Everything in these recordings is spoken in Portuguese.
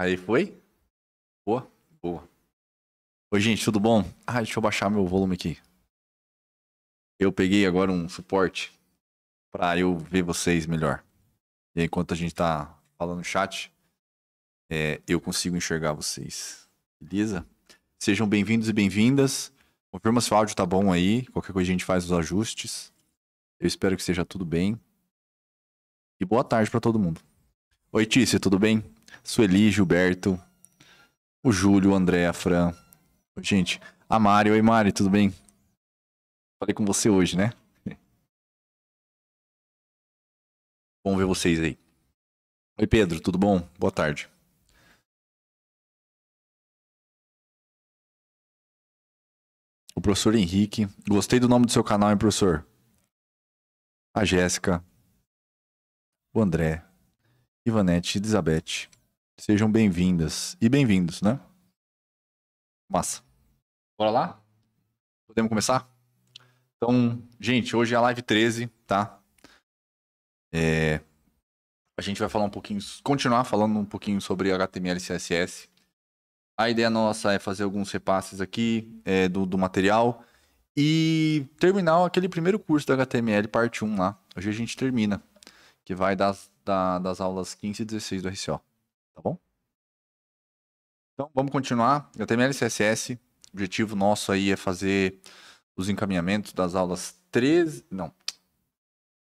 Aí foi? Boa, boa. Oi, gente, tudo bom? Ah, deixa eu baixar meu volume aqui. Eu peguei agora um suporte para eu ver vocês melhor. E enquanto a gente tá falando no chat, é, eu consigo enxergar vocês. Beleza? Sejam bem-vindos e bem-vindas. Confirma se o áudio tá bom aí. Qualquer coisa a gente faz os ajustes. Eu espero que seja tudo bem. E boa tarde para todo mundo. Oi, Tícia, tudo bem? Sueli, Gilberto, o Júlio, o André, a Fran. Gente, a Mari. Oi, Mari, tudo bem? Falei com você hoje, né? Bom ver vocês aí. Oi, Pedro, tudo bom? Boa tarde. O professor Henrique. Gostei do nome do seu canal, hein, professor? A Jéssica. O André. Ivanete, Elizabeth. Sejam bem-vindas e bem-vindos, né? Massa. Bora lá? Podemos começar? Então, gente, hoje é a live 13, tá? É... A gente vai falar um pouquinho, continuar falando um pouquinho sobre HTML e CSS. A ideia nossa é fazer alguns repasses aqui é, do, do material e terminar aquele primeiro curso da HTML parte 1 lá. Hoje a gente termina, que vai das, da, das aulas 15 e 16 do RCO tá bom? Então, vamos continuar. Eu terminei LCSS. O objetivo nosso aí é fazer os encaminhamentos das aulas 13... Não,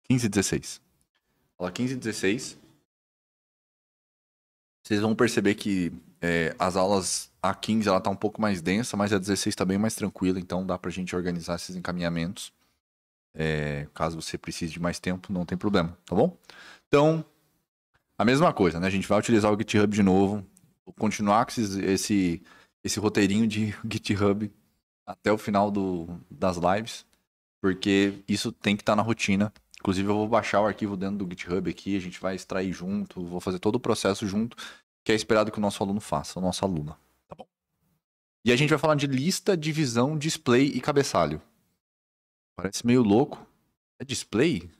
15 e 16. Aula 15 e 16. Vocês vão perceber que é, as aulas a 15 ela tá um pouco mais densa, mas a 16 está bem mais tranquila, então dá para a gente organizar esses encaminhamentos. É, caso você precise de mais tempo, não tem problema, tá bom? Então, a mesma coisa, né? A gente vai utilizar o GitHub de novo, continuar com esse, esse roteirinho de GitHub até o final do, das lives, porque isso tem que estar tá na rotina. Inclusive, eu vou baixar o arquivo dentro do GitHub aqui, a gente vai extrair junto, vou fazer todo o processo junto, que é esperado que o nosso aluno faça, a nossa aluna, tá bom? E a gente vai falar de lista, divisão, display e cabeçalho. Parece meio louco. É display?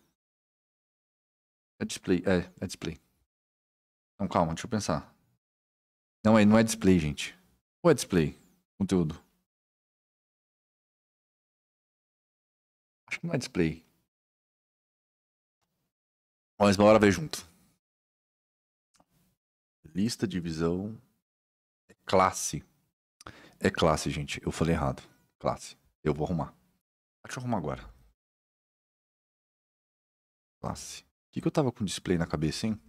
É display, é, é display. Não, calma, deixa eu pensar. Não, é, não é display, gente. Ou é display? Conteúdo. Acho que não é display. Mas bora hora junto. Lista, divisão. É classe. É classe, gente. Eu falei errado. Classe. Eu vou arrumar. Ah, deixa eu arrumar agora. Classe. O que, que eu tava com display na cabeça, hein?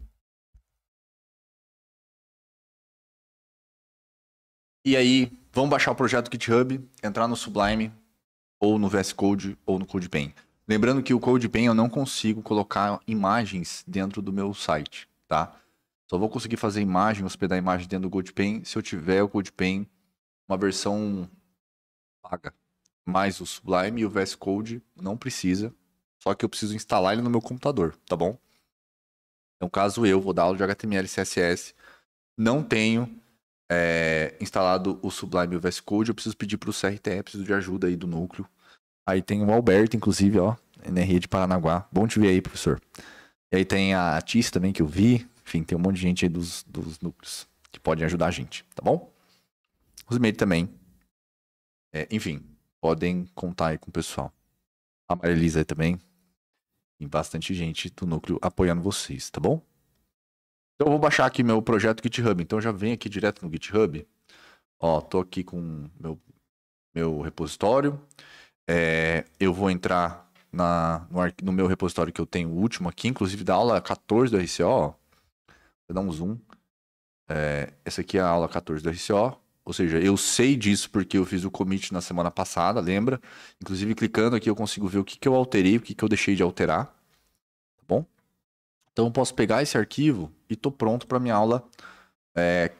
E aí, vão baixar o projeto GitHub, entrar no Sublime, ou no VS Code, ou no CodePen. Lembrando que o CodePen eu não consigo colocar imagens dentro do meu site, tá? Só vou conseguir fazer imagem, hospedar imagem dentro do CodePen se eu tiver o CodePen uma versão paga. Mas o Sublime e o VS Code não precisa, só que eu preciso instalar ele no meu computador, tá bom? Então, caso eu vou dar aula de HTML e CSS, não tenho é, instalado o Sublime VS Code, eu preciso pedir para o CRTE, preciso de ajuda aí do núcleo. Aí tem o Alberto, inclusive, ó, NRE de Paranaguá. Bom te ver aí, professor. E aí tem a Tice também, que eu vi. Enfim, tem um monte de gente aí dos, dos núcleos que podem ajudar a gente, tá bom? Os e-mails também. É, enfim, podem contar aí com o pessoal. A Marilisa aí também. Tem bastante gente do núcleo apoiando vocês, tá bom? Então eu vou baixar aqui meu projeto GitHub. Então já vem aqui direto no GitHub. Ó, tô aqui com meu, meu repositório. É, eu vou entrar na, no, no, meu repositório que eu tenho o último aqui, inclusive da aula 14 do RCO. Vou dar um zoom. É, essa aqui é a aula 14 do RCO. Ou seja, eu sei disso porque eu fiz o commit na semana passada, lembra? Inclusive, clicando aqui, eu consigo ver o que, que eu alterei, o que, que eu deixei de alterar. Tá bom? Então eu posso pegar esse arquivo e estou pronto para minha aula é,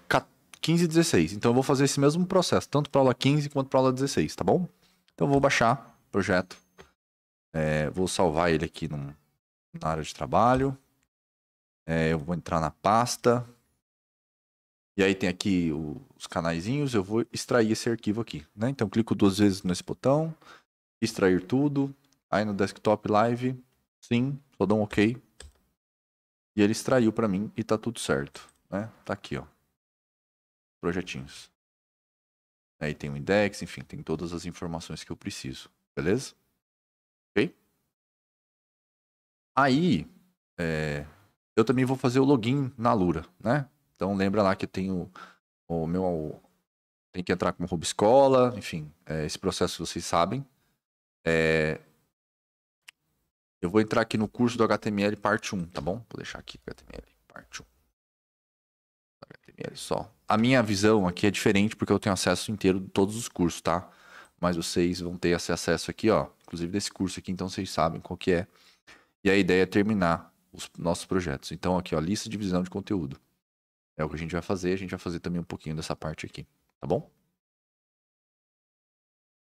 15 e 16. Então eu vou fazer esse mesmo processo, tanto para aula 15 quanto para aula 16, tá bom? Então eu vou baixar o projeto, é, vou salvar ele aqui num, na área de trabalho. É, eu vou entrar na pasta. E aí tem aqui o, os canaizinhos, eu vou extrair esse arquivo aqui. Né? Então clico duas vezes nesse botão, extrair tudo. Aí no desktop live, sim, só dou um ok, e ele extraiu para mim e tá tudo certo. Né? Tá aqui, ó. Projetinhos. Aí tem o index, enfim, tem todas as informações que eu preciso. Beleza? Ok? Aí, é, eu também vou fazer o login na Lura, né? Então lembra lá que eu tenho o meu... Tem que entrar com o Escola, enfim, é, esse processo vocês sabem. É, eu vou entrar aqui no curso do HTML parte 1, tá bom? Vou deixar aqui HTML parte 1. HTML só. A minha visão aqui é diferente porque eu tenho acesso inteiro de todos os cursos, tá? Mas vocês vão ter esse acesso aqui, ó. Inclusive desse curso aqui, então vocês sabem qual que é. E a ideia é terminar os nossos projetos. Então aqui, ó, lista de visão de conteúdo. É o que a gente vai fazer. A gente vai fazer também um pouquinho dessa parte aqui, tá bom?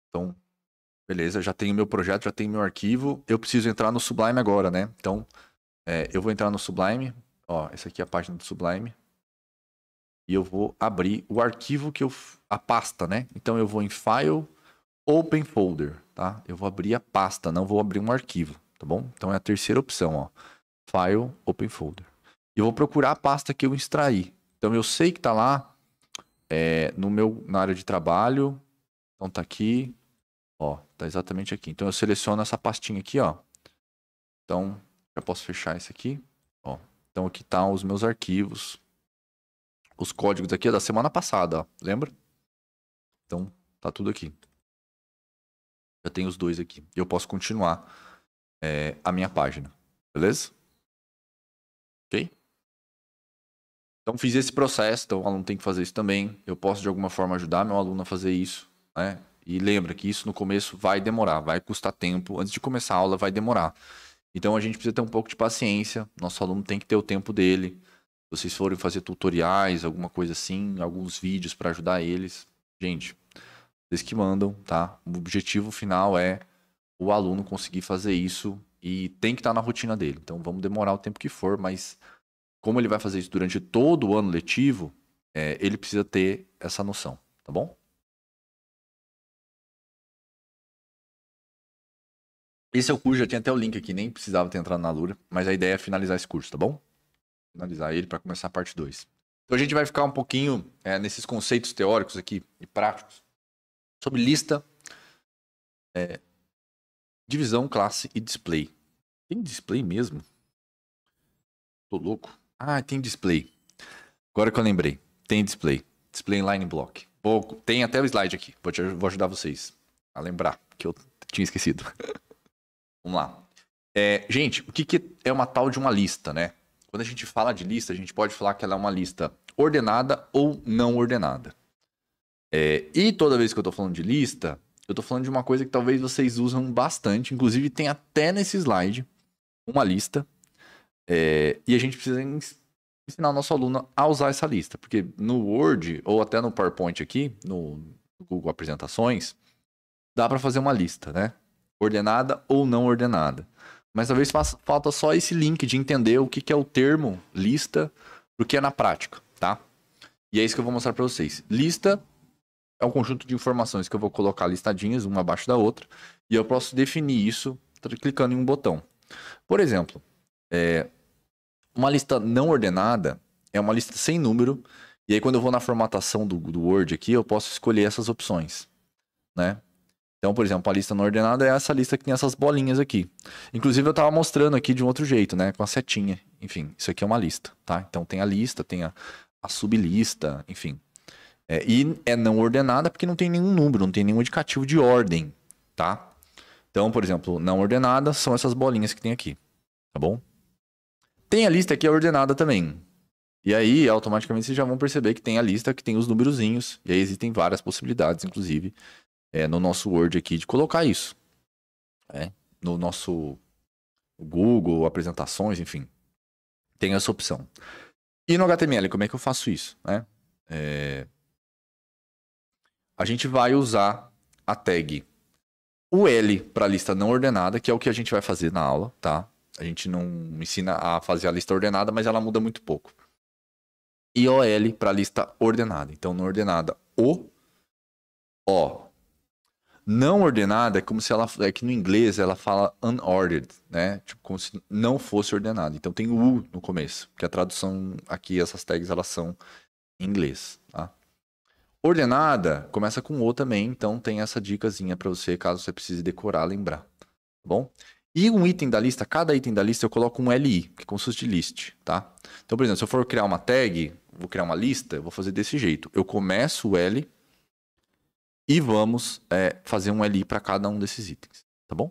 Então, beleza, já tenho meu projeto, já tenho meu arquivo, eu preciso entrar no Sublime agora, né? Então, é, eu vou entrar no Sublime, ó, essa aqui é a página do Sublime, e eu vou abrir o arquivo que eu, a pasta, né? Então, eu vou em File, Open Folder, tá? Eu vou abrir a pasta, não vou abrir um arquivo, tá bom? Então, é a terceira opção, ó, File, Open Folder. E eu vou procurar a pasta que eu extraí. Então, eu sei que tá lá, é, no meu, na área de trabalho, então tá aqui, Ó, tá exatamente aqui. Então eu seleciono essa pastinha aqui, ó. Então, já posso fechar isso aqui. Ó, então aqui tá os meus arquivos. Os códigos aqui é da semana passada, ó. Lembra? Então, tá tudo aqui. Já tem os dois aqui. E eu posso continuar é, a minha página. Beleza? Ok? Então, fiz esse processo. Então, o aluno tem que fazer isso também. Eu posso, de alguma forma, ajudar meu aluno a fazer isso. Né? E lembra que isso no começo vai demorar, vai custar tempo. Antes de começar a aula, vai demorar. Então a gente precisa ter um pouco de paciência. Nosso aluno tem que ter o tempo dele. Se vocês forem fazer tutoriais, alguma coisa assim, alguns vídeos para ajudar eles, gente, vocês que mandam, tá? O objetivo final é o aluno conseguir fazer isso e tem que estar tá na rotina dele. Então vamos demorar o tempo que for, mas como ele vai fazer isso durante todo o ano letivo, é, ele precisa ter essa noção, tá bom? Esse é o curso, já tinha até o link aqui, nem precisava ter entrado na Lura, mas a ideia é finalizar esse curso, tá bom? Finalizar ele para começar a parte 2. Então a gente vai ficar um pouquinho é, nesses conceitos teóricos aqui e práticos sobre lista, é, divisão, classe e display. Tem display mesmo? Tô louco. Ah, tem display. Agora que eu lembrei, tem display. Display inline block. Pô, tem até o slide aqui, vou, te, vou ajudar vocês a lembrar, que eu tinha esquecido. Vamos lá. É, gente, o que, que é uma tal de uma lista, né? Quando a gente fala de lista, a gente pode falar que ela é uma lista ordenada ou não ordenada. É, e toda vez que eu estou falando de lista, eu estou falando de uma coisa que talvez vocês usam bastante, inclusive tem até nesse slide uma lista. É, e a gente precisa ensinar o nosso aluno a usar essa lista, porque no Word ou até no PowerPoint aqui, no Google Apresentações, dá para fazer uma lista, né? ordenada ou não ordenada. Mas talvez faça, falta só esse link de entender o que, que é o termo lista o que é na prática, tá? E é isso que eu vou mostrar para vocês. Lista é um conjunto de informações que eu vou colocar listadinhas uma abaixo da outra e eu posso definir isso clicando em um botão. Por exemplo, é, uma lista não ordenada é uma lista sem número e aí quando eu vou na formatação do, do Word aqui eu posso escolher essas opções, né? Então, por exemplo, a lista não ordenada é essa lista que tem essas bolinhas aqui. Inclusive, eu estava mostrando aqui de um outro jeito, né? Com a setinha. Enfim, isso aqui é uma lista, tá? Então, tem a lista, tem a, a sublista, enfim. É, e é não ordenada porque não tem nenhum número, não tem nenhum indicativo de ordem, tá? Então, por exemplo, não ordenada são essas bolinhas que tem aqui, tá bom? Tem a lista que é ordenada também. E aí, automaticamente, vocês já vão perceber que tem a lista que tem os númerozinhos. E aí existem várias possibilidades, inclusive, é, no nosso Word aqui de colocar isso. É, no nosso Google, apresentações, enfim. Tem essa opção. E no HTML, como é que eu faço isso? Né? É... A gente vai usar a tag UL para lista não ordenada, que é o que a gente vai fazer na aula, tá? A gente não ensina a fazer a lista ordenada, mas ela muda muito pouco. IOL para lista ordenada. Então, na ordenada, O, O, não ordenada é como se ela. É que no inglês ela fala unordered, né? Tipo, como se não fosse ordenada. Então tem o U no começo, que a tradução aqui, essas tags, elas são em inglês, tá? Ordenada começa com O também, então tem essa dicasinha para você, caso você precise decorar, lembrar, tá bom? E um item da lista, cada item da lista eu coloco um LI, que consiste de list, tá? Então, por exemplo, se eu for criar uma tag, vou criar uma lista, eu vou fazer desse jeito. Eu começo o L e vamos é, fazer um LI para cada um desses itens, tá bom?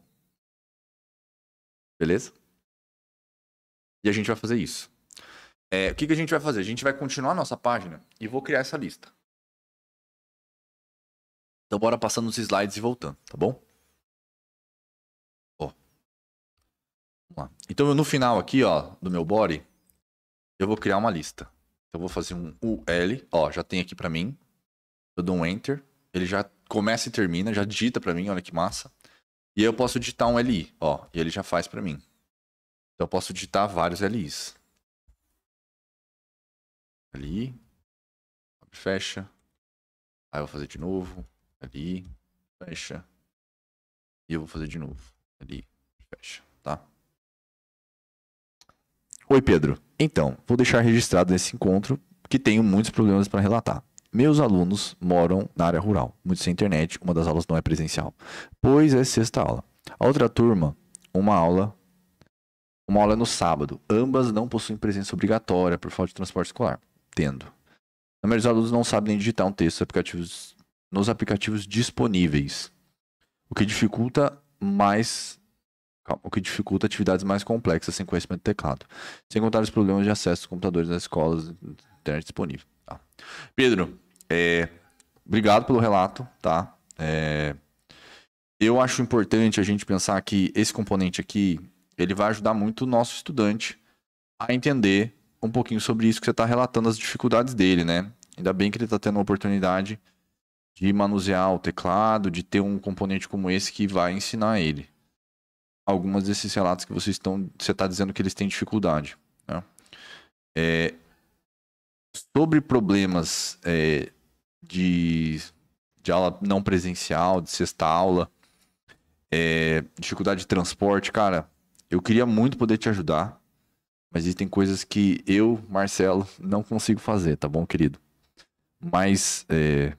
Beleza? E a gente vai fazer isso. É, o que, que a gente vai fazer? A gente vai continuar a nossa página e vou criar essa lista. Então bora passando os slides e voltando, tá bom? Ó. Vamos lá. Então no final aqui, ó, do meu body, eu vou criar uma lista. Então eu vou fazer um UL, ó, já tem aqui para mim. Eu dou um enter. Ele já começa e termina, já digita para mim, olha que massa. E eu posso digitar um LI, ó, e ele já faz para mim. Então eu posso digitar vários LIs. LI, abre, fecha. Aí eu vou fazer de novo, LI, fecha. E eu vou fazer de novo, LI, fecha, tá? Oi, Pedro. Então, vou deixar registrado nesse encontro que tenho muitos problemas para relatar. Meus alunos moram na área rural, muito sem internet, uma das aulas não é presencial, pois é sexta aula. A outra turma, uma aula uma aula é no sábado. Ambas não possuem presença obrigatória por falta de transporte escolar. Tendo. A maioria dos alunos não sabe nem digitar um texto aplicativos, nos aplicativos disponíveis. O que dificulta mais. o que dificulta atividades mais complexas sem conhecimento do teclado. Sem contar os problemas de acesso aos computadores nas escolas, internet disponível. Tá. Pedro, é, obrigado pelo relato, tá? É, eu acho importante a gente pensar que esse componente aqui, ele vai ajudar muito o nosso estudante a entender um pouquinho sobre isso que você está relatando, as dificuldades dele, né? Ainda bem que ele está tendo a oportunidade de manusear o teclado, de ter um componente como esse que vai ensinar ele. Algumas desses relatos que vocês estão, você está dizendo que eles têm dificuldade. Né? É, sobre problemas é, de, de aula não presencial, de sexta aula, é, dificuldade de transporte, cara, eu queria muito poder te ajudar, mas existem coisas que eu, Marcelo, não consigo fazer, tá bom, querido? Mas é,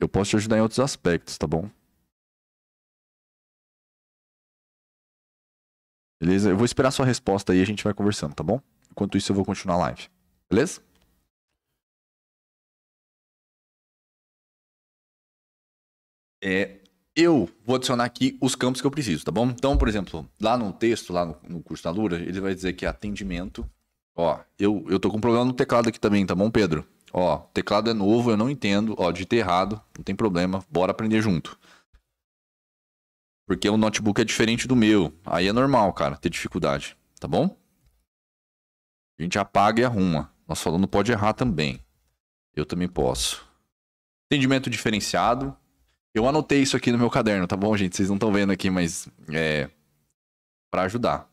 eu posso te ajudar em outros aspectos, tá bom? Beleza? Eu vou esperar sua resposta aí e a gente vai conversando, tá bom? Enquanto isso, eu vou continuar a live. Beleza? É, eu vou adicionar aqui os campos que eu preciso, tá bom? Então, por exemplo, lá no texto, lá no, no curso da Lura, ele vai dizer que é atendimento. Ó, eu, eu tô com problema no teclado aqui também, tá bom, Pedro? Ó, teclado é novo, eu não entendo. Ó, de ter errado, não tem problema, bora aprender junto. Porque o notebook é diferente do meu. Aí é normal, cara, ter dificuldade, tá bom? A gente apaga e arruma. Nosso aluno pode errar também. Eu também posso. Atendimento diferenciado. Eu anotei isso aqui no meu caderno, tá bom, gente? Vocês não estão vendo aqui, mas é para ajudar.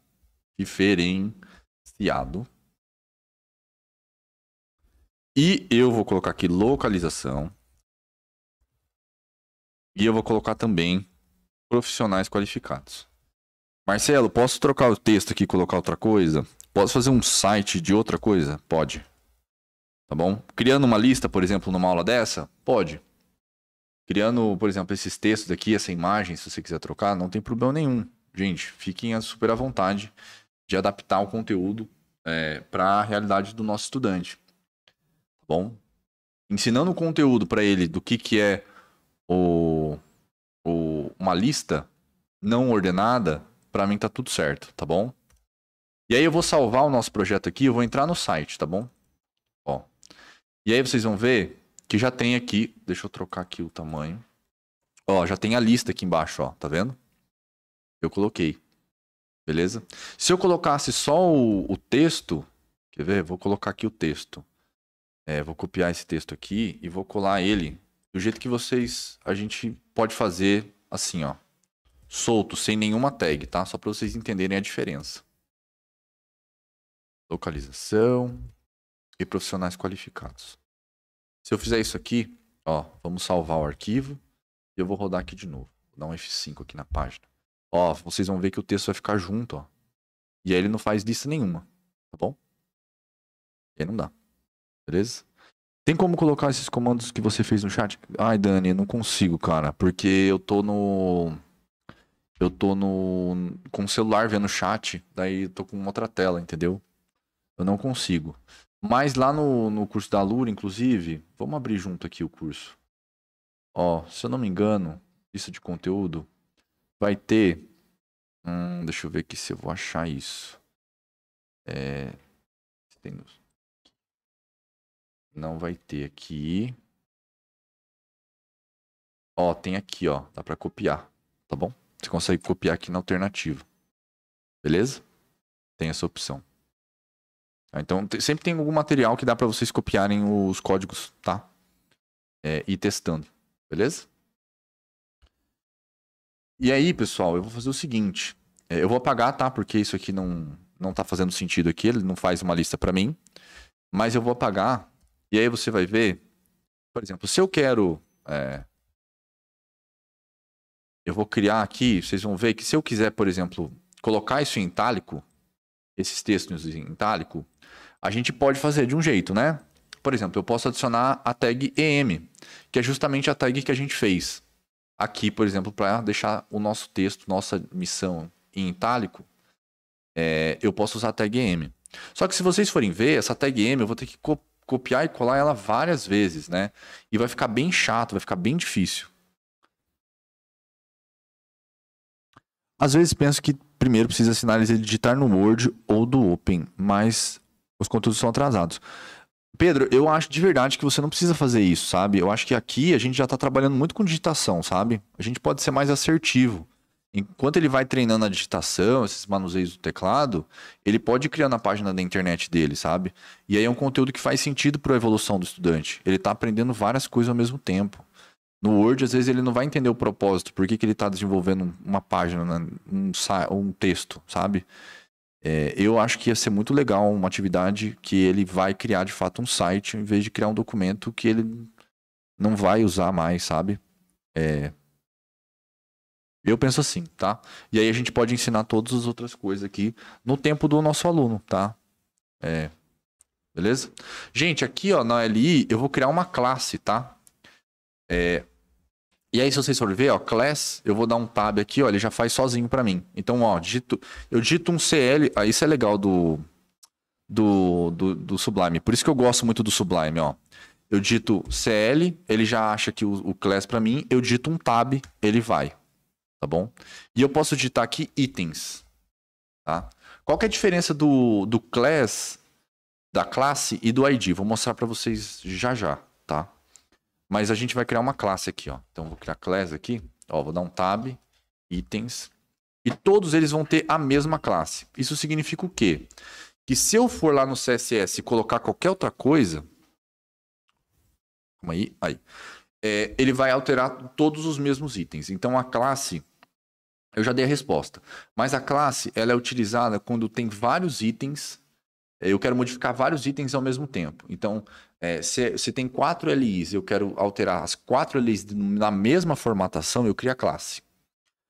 Diferenciado. E eu vou colocar aqui localização. E eu vou colocar também profissionais qualificados. Marcelo, posso trocar o texto aqui e colocar outra coisa? Posso fazer um site de outra coisa? Pode. Tá bom? Criando uma lista, por exemplo, numa aula dessa? Pode. Criando, por exemplo, esses textos aqui, essa imagem, se você quiser trocar, não tem problema nenhum. Gente, fiquem super à vontade de adaptar o conteúdo é, para a realidade do nosso estudante. Tá bom? Ensinando o conteúdo para ele do que, que é o, o, uma lista não ordenada, para mim tá tudo certo, tá bom? E aí eu vou salvar o nosso projeto aqui, eu vou entrar no site, tá bom? Ó. E aí vocês vão ver que já tem aqui, deixa eu trocar aqui o tamanho. Ó, já tem a lista aqui embaixo, ó, tá vendo? Eu coloquei. Beleza? Se eu colocasse só o, o texto, quer ver? Vou colocar aqui o texto. É, vou copiar esse texto aqui e vou colar ele do jeito que vocês a gente pode fazer assim, ó, solto, sem nenhuma tag, tá? Só para vocês entenderem a diferença localização e profissionais qualificados. Se eu fizer isso aqui, ó, vamos salvar o arquivo e eu vou rodar aqui de novo. Vou dar um F5 aqui na página. Ó, vocês vão ver que o texto vai ficar junto, ó. E aí ele não faz lista nenhuma, tá bom? E aí não dá. Beleza? Tem como colocar esses comandos que você fez no chat? Ai, Dani, eu não consigo, cara, porque eu tô no eu tô no com o celular vendo o chat, daí eu tô com outra tela, entendeu? Eu não consigo. Mas lá no, no curso da Lura, inclusive, vamos abrir junto aqui o curso. Ó, se eu não me engano, lista de conteúdo vai ter. Hum, deixa eu ver aqui se eu vou achar isso. É, não vai ter aqui. Ó, tem aqui, ó. Dá para copiar, tá bom? Você consegue copiar aqui na alternativa. Beleza? Tem essa opção. Tá? Então, sempre tem algum material que dá para vocês copiarem os códigos, tá? É, e testando, beleza? E aí, pessoal, eu vou fazer o seguinte. É, eu vou apagar, tá? Porque isso aqui não, não tá fazendo sentido aqui. Ele não faz uma lista para mim. Mas eu vou apagar. E aí você vai ver... Por exemplo, se eu quero... É... Eu vou criar aqui, vocês vão ver que se eu quiser, por exemplo, colocar isso em itálico, esses textos em itálico, a gente pode fazer de um jeito, né? Por exemplo, eu posso adicionar a tag em, que é justamente a tag que a gente fez aqui, por exemplo, para deixar o nosso texto, nossa missão em itálico, é, eu posso usar a tag em. Só que se vocês forem ver, essa tag em eu vou ter que co copiar e colar ela várias vezes, né? E vai ficar bem chato, vai ficar bem difícil. Às vezes penso que primeiro precisa sinalizar editar no Word ou do Open, mas os conteúdos são atrasados. Pedro, eu acho de verdade que você não precisa fazer isso, sabe? Eu acho que aqui a gente já está trabalhando muito com digitação, sabe? A gente pode ser mais assertivo. Enquanto ele vai treinando a digitação, esses manuseios do teclado, ele pode criar na página da internet dele, sabe? E aí é um conteúdo que faz sentido para a evolução do estudante. Ele está aprendendo várias coisas ao mesmo tempo. No Word, às vezes, ele não vai entender o propósito, por que, que ele está desenvolvendo uma página, né? um, um texto, sabe? É, eu acho que ia ser muito legal uma atividade que ele vai criar de fato um site, em vez de criar um documento que ele não vai usar mais, sabe? É... Eu penso assim, tá? E aí a gente pode ensinar todas as outras coisas aqui no tempo do nosso aluno, tá? É... Beleza? Gente, aqui ó, na LI eu vou criar uma classe, tá? É... E aí, se vocês forem ver, ó, class, eu vou dar um tab aqui, ó, ele já faz sozinho para mim. Então, ó, digito, eu digito um CL, ah, isso é legal do, do, do, do, Sublime. Por isso que eu gosto muito do Sublime, ó. Eu digito CL, ele já acha que o, o class para mim, eu digito um tab, ele vai, tá bom? E eu posso digitar aqui itens, tá? Qual que é a diferença do, do class, da classe e do ID? Vou mostrar para vocês já já, tá? Mas a gente vai criar uma classe aqui, ó. Então vou criar class aqui, ó, vou dar um tab, itens, e todos eles vão ter a mesma classe. Isso significa o quê? Que se eu for lá no CSS e colocar qualquer outra coisa, calma aí, aí, é, ele vai alterar todos os mesmos itens. Então a classe eu já dei a resposta. Mas a classe ela é utilizada quando tem vários itens. É, eu quero modificar vários itens ao mesmo tempo. Então, é, se, se tem quatro LIs, eu quero alterar as quatro LIs na mesma formatação, eu crio a classe.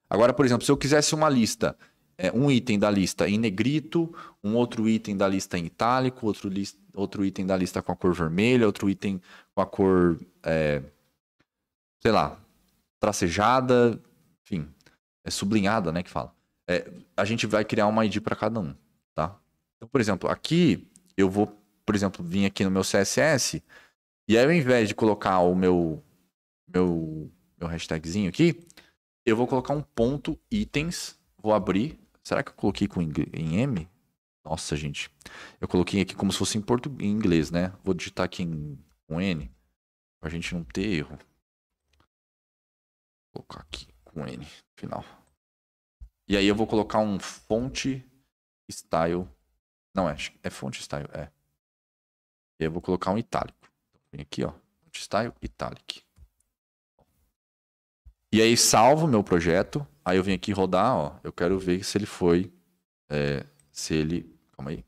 Agora, por exemplo, se eu quisesse uma lista, é, um item da lista em negrito, um outro item da lista em itálico, outro, list, outro item da lista com a cor vermelha, outro item com a cor, é, sei lá, tracejada, enfim, é sublinhada, né, que fala. É, a gente vai criar uma ID para cada um, tá? Então, por exemplo, aqui eu vou por exemplo, vim aqui no meu CSS, e aí ao invés de colocar o meu, meu, meu hashtagzinho aqui, eu vou colocar um ponto itens, vou abrir. Será que eu coloquei com em M? Nossa, gente. Eu coloquei aqui como se fosse em, portu... em inglês, né? Vou digitar aqui em... com N, pra gente não ter erro. Vou colocar aqui com N, final. E aí eu vou colocar um fonte style. Não, é, é fonte style, é. E eu vou colocar um itálico. Vem aqui, ó. Style Italic. E aí salvo meu projeto. Aí eu venho aqui rodar, ó. Eu quero ver se ele foi. É, se ele. Calma aí.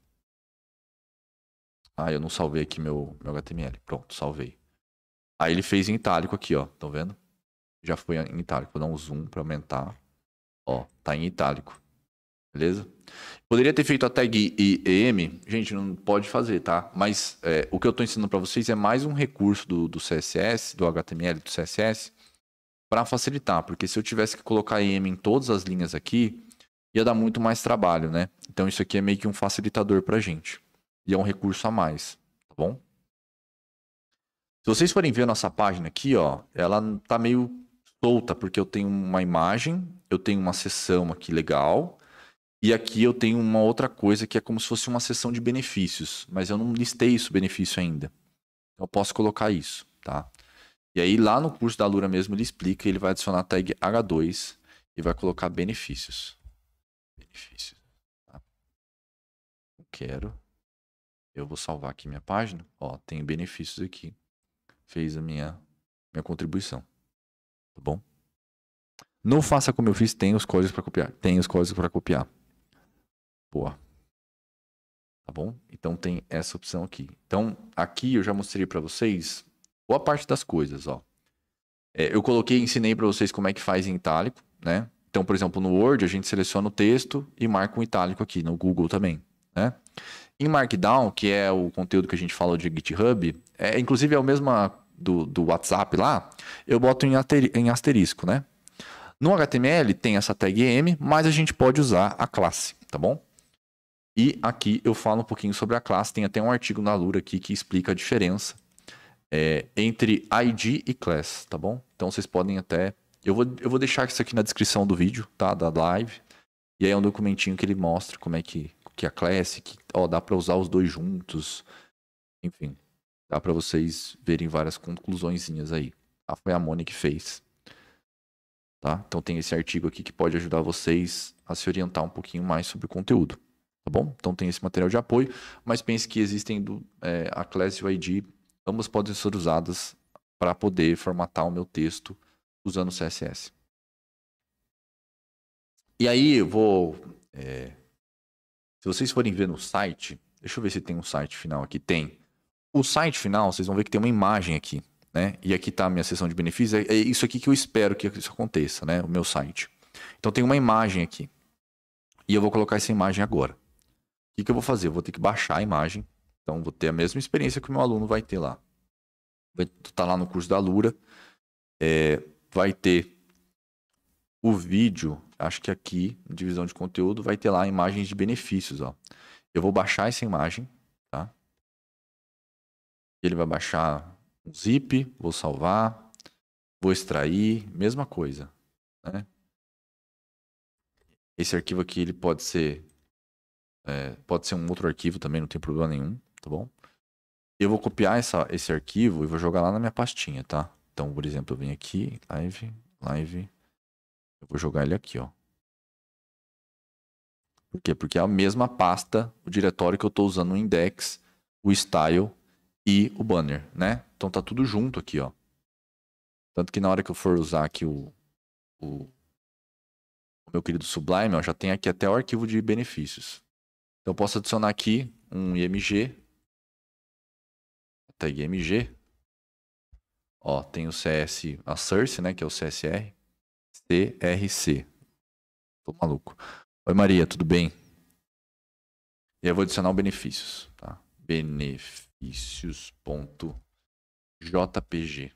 Ah, eu não salvei aqui meu, meu HTML. Pronto, salvei. Aí ele fez em itálico aqui, ó. Estão vendo? Já foi em itálico. Vou dar um zoom para aumentar. Ó, tá em itálico. Beleza? Poderia ter feito a tag IEM, gente, não pode fazer, tá? Mas é, o que eu estou ensinando para vocês é mais um recurso do, do CSS, do HTML, do CSS, para facilitar, porque se eu tivesse que colocar IEM em todas as linhas aqui, ia dar muito mais trabalho, né? Então isso aqui é meio que um facilitador para gente. E é um recurso a mais, tá bom? Se vocês forem ver a nossa página aqui, ó, ela tá meio solta, porque eu tenho uma imagem, eu tenho uma seção aqui legal, e aqui eu tenho uma outra coisa que é como se fosse uma sessão de benefícios, mas eu não listei isso benefício ainda. Eu posso colocar isso, tá? E aí lá no curso da Lura mesmo ele explica, ele vai adicionar a tag H2 e vai colocar benefícios. Benefícios. Tá? Eu quero. Eu vou salvar aqui minha página. Ó, tem benefícios aqui. Fez a minha minha contribuição. Tá bom? Não faça como eu fiz, tem os códigos para copiar. Tem os códigos para copiar boa. Tipo, tá bom? Então tem essa opção aqui. Então aqui eu já mostrei para vocês boa parte das coisas, ó. É, eu coloquei, ensinei para vocês como é que faz em itálico, né? Então, por exemplo, no Word a gente seleciona o texto e marca um itálico aqui, no Google também, né? Em Markdown, que é o conteúdo que a gente falou de GitHub, é, inclusive é o mesmo do, do WhatsApp lá, eu boto em, em asterisco, né? No HTML tem essa tag M, mas a gente pode usar a classe, tá bom? E aqui eu falo um pouquinho sobre a classe, tem até um artigo na Lura aqui que explica a diferença é, entre ID e class, tá bom? Então vocês podem até. Eu vou, eu vou deixar isso aqui na descrição do vídeo, tá? Da live. E aí é um documentinho que ele mostra como é que, que é a class, que ó, dá para usar os dois juntos. Enfim, dá para vocês verem várias conclusõezinhas aí. Ah, foi a Mônica que fez. Tá? Então tem esse artigo aqui que pode ajudar vocês a se orientar um pouquinho mais sobre o conteúdo tá bom? Então tem esse material de apoio, mas pense que existem do, é, a classe e o ID, ambas podem ser usadas para poder formatar o meu texto usando CSS. E aí eu vou, é, se vocês forem ver no site, deixa eu ver se tem um site final aqui, tem. O site final, vocês vão ver que tem uma imagem aqui, né? E aqui está a minha seção de benefícios, é, é isso aqui que eu espero que isso aconteça, né? O meu site. Então tem uma imagem aqui. E eu vou colocar essa imagem agora que, que eu vou fazer? Eu vou ter que baixar a imagem. Então, vou ter a mesma experiência que o meu aluno vai ter lá. Vai tá lá no curso da Lura. É, vai ter o vídeo, acho que aqui, divisão de conteúdo, vai ter lá imagens de benefícios. Ó. Eu vou baixar essa imagem. Tá? Ele vai baixar um zip, vou salvar, vou extrair, mesma coisa. Né? Esse arquivo aqui ele pode ser é, pode ser um outro arquivo também, não tem problema nenhum, tá bom? Eu vou copiar essa, esse arquivo e vou jogar lá na minha pastinha, tá? Então, por exemplo, eu venho aqui, live, live. Eu vou jogar ele aqui, ó. Por quê? Porque é a mesma pasta, o diretório que eu estou usando o index, o style e o banner, né? Então tá tudo junto aqui, ó. Tanto que na hora que eu for usar aqui o, o, o meu querido Sublime, ó, já tem aqui até o arquivo de benefícios. Então eu posso adicionar aqui um IMG. Tag tá, IMG. Ó, tem o CS, a source, né, que é o CSR. CRC. Tô maluco. Oi Maria, tudo bem? E aí eu vou adicionar o benefícios, tá? Benefícios.jpg.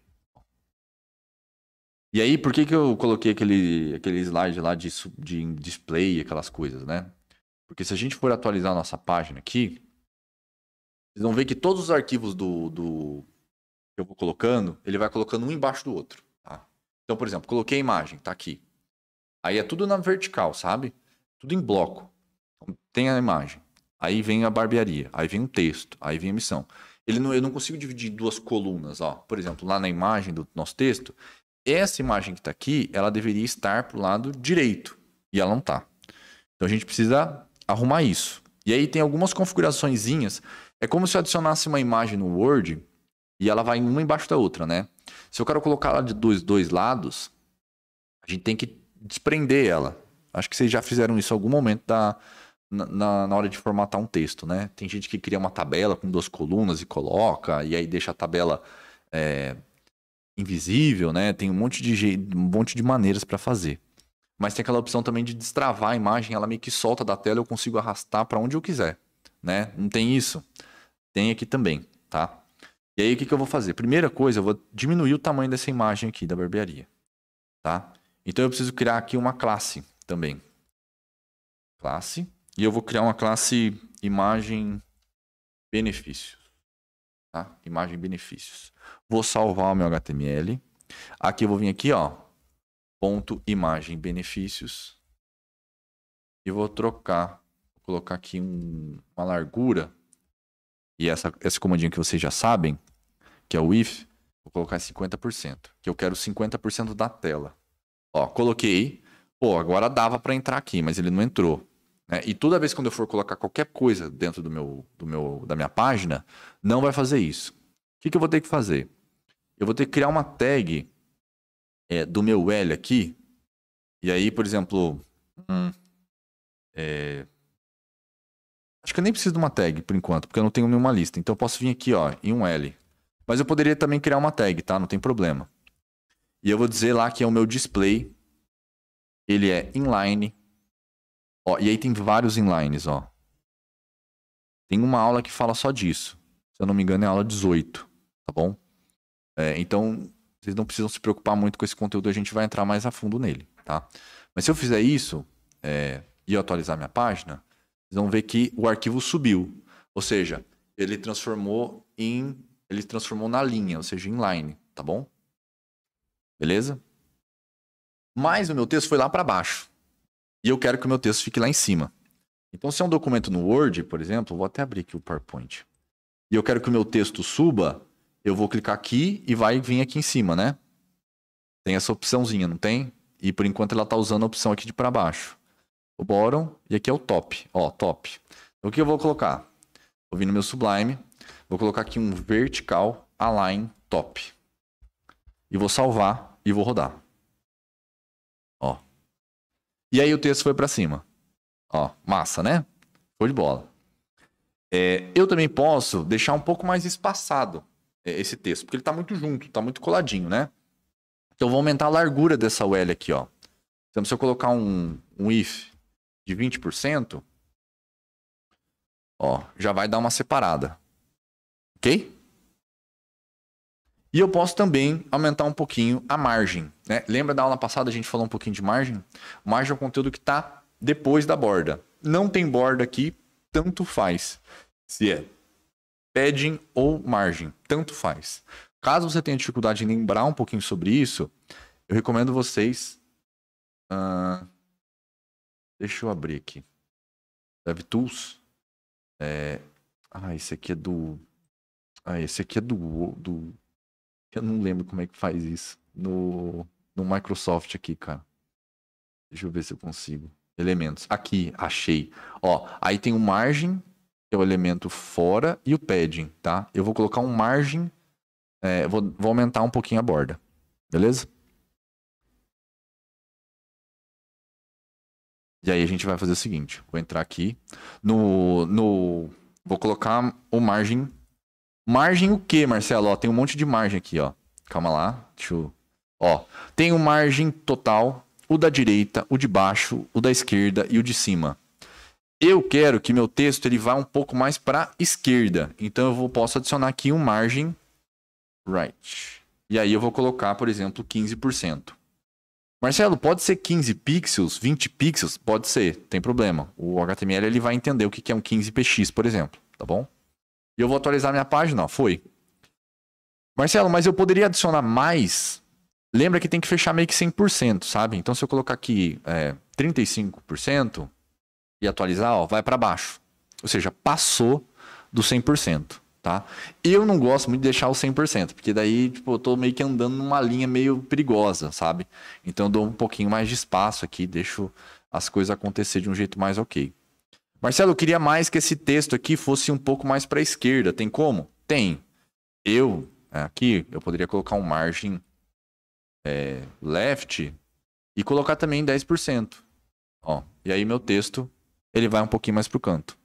E aí, por que, que eu coloquei aquele, aquele slide lá de, de display e aquelas coisas, né? Porque se a gente for atualizar a nossa página aqui, vocês vão ver que todos os arquivos do, do que eu vou colocando, ele vai colocando um embaixo do outro. Tá? Então, por exemplo, coloquei a imagem, tá aqui. Aí é tudo na vertical, sabe? Tudo em bloco. Então, tem a imagem. Aí vem a barbearia, aí vem um texto, aí vem a missão. Ele não, eu não consigo dividir duas colunas, ó. Por exemplo, lá na imagem do nosso texto, essa imagem que está aqui, ela deveria estar para o lado direito e ela não está. Então a gente precisa arrumar isso. E aí tem algumas configuraçõezinhas. É como se eu adicionasse uma imagem no Word e ela vai uma embaixo da outra, né? Se eu quero colocar ela de dois, dois lados, a gente tem que desprender ela. Acho que vocês já fizeram isso em algum momento da, na, na hora de formatar um texto, né? Tem gente que cria uma tabela com duas colunas e coloca, e aí deixa a tabela é, invisível, né? Tem um monte de, um monte de maneiras para fazer mas tem aquela opção também de destravar a imagem, ela meio que solta da tela, eu consigo arrastar para onde eu quiser, né? Não tem isso? Tem aqui também, tá? E aí o que, que eu vou fazer? Primeira coisa, eu vou diminuir o tamanho dessa imagem aqui da barbearia, tá? Então eu preciso criar aqui uma classe também. Classe. E eu vou criar uma classe imagem benefícios. Tá? Imagem benefícios. Vou salvar o meu HTML. Aqui eu vou vir aqui, ó ponto imagem benefícios e vou trocar, vou colocar aqui um, uma largura e essa, esse comandinho que vocês já sabem, que é o if, vou colocar 50%, que eu quero 50% da tela. Ó, coloquei, pô, agora dava para entrar aqui, mas ele não entrou. Né? E toda vez que eu for colocar qualquer coisa dentro do meu, do meu, da minha página, não vai fazer isso. O que, que eu vou ter que fazer? Eu vou ter que criar uma tag é, do meu L aqui, e aí, por exemplo, hum, é, acho que eu nem preciso de uma tag por enquanto, porque eu não tenho nenhuma lista. Então eu posso vir aqui ó, em um L. Mas eu poderia também criar uma tag, tá? Não tem problema. E eu vou dizer lá que é o meu display. Ele é inline. Ó, e aí tem vários inlines, ó. Tem uma aula que fala só disso. Se eu não me engano, é aula 18, tá bom? É, então, vocês não precisam se preocupar muito com esse conteúdo, a gente vai entrar mais a fundo nele, tá? Mas se eu fizer isso é, e atualizar minha página, vocês vão ver que o arquivo subiu. Ou seja, ele transformou em. Ele transformou na linha, ou seja, inline, tá bom? Beleza? Mas o meu texto foi lá para baixo. E eu quero que o meu texto fique lá em cima. Então, se é um documento no Word, por exemplo, vou até abrir aqui o PowerPoint. E eu quero que o meu texto suba eu vou clicar aqui e vai vir aqui em cima, né? Tem essa opçãozinha, não tem? E por enquanto ela está usando a opção aqui de para baixo. O bottom e aqui é o top. Ó, top. Então, o que eu vou colocar? Vou vir no meu Sublime, vou colocar aqui um vertical align top. E vou salvar e vou rodar. Ó. E aí o texto foi para cima. Ó, massa, né? Foi de bola. É, eu também posso deixar um pouco mais espaçado é, esse texto, porque ele está muito junto, está muito coladinho, né? Então vou aumentar a largura dessa UL aqui, ó. Então se eu colocar um, um if de 20%, ó, já vai dar uma separada. Ok? E eu posso também aumentar um pouquinho a margem. Né? Lembra da aula passada a gente falou um pouquinho de margem? Margem é o conteúdo que está depois da borda. Não tem borda aqui, tanto faz. Se é padding ou margem, tanto faz. Caso você tenha dificuldade em lembrar um pouquinho sobre isso, eu recomendo vocês. Uh, deixa eu abrir aqui. DevTools. É... Ah, esse aqui é do. Ah, esse aqui é do. do... Eu não lembro como é que faz isso. No, no Microsoft aqui, cara. Deixa eu ver se eu consigo. Elementos. Aqui, achei. Ó, aí tem o margem, que é o elemento fora, e o padding, tá? Eu vou colocar um margem, é, vou, vou aumentar um pouquinho a borda, beleza? E aí a gente vai fazer o seguinte, vou entrar aqui no, no vou colocar o margem, margem o que, Marcelo? Ó, tem um monte de margem aqui, ó. Calma lá, deixa eu... Ó, tem o margem total, o da direita, o de baixo, o da esquerda e o de cima. Eu quero que meu texto ele vá um pouco mais para a esquerda. Então eu vou, posso adicionar aqui um margem right. E aí eu vou colocar, por exemplo, 15%. Marcelo, pode ser 15 pixels, 20 pixels? Pode ser, tem problema. O HTML ele vai entender o que é um 15px, por exemplo, tá bom? E eu vou atualizar minha página, ó, foi. Marcelo, mas eu poderia adicionar mais? Lembra que tem que fechar meio que 100%, sabe? Então se eu colocar aqui é, 35%, e atualizar, ó, vai para baixo. Ou seja, passou do 100%, tá? Eu não gosto muito de deixar o 100%, porque daí, tipo, eu tô meio que andando numa linha meio perigosa, sabe? Então eu dou um pouquinho mais de espaço aqui, deixo as coisas acontecer de um jeito mais ok. Marcelo, eu queria mais que esse texto aqui fosse um pouco mais para a esquerda. Tem como? Tem. Eu, aqui, eu poderia colocar um margem é, left e colocar também 10%. Ó, e aí meu texto ele vai um pouquinho mais pro canto.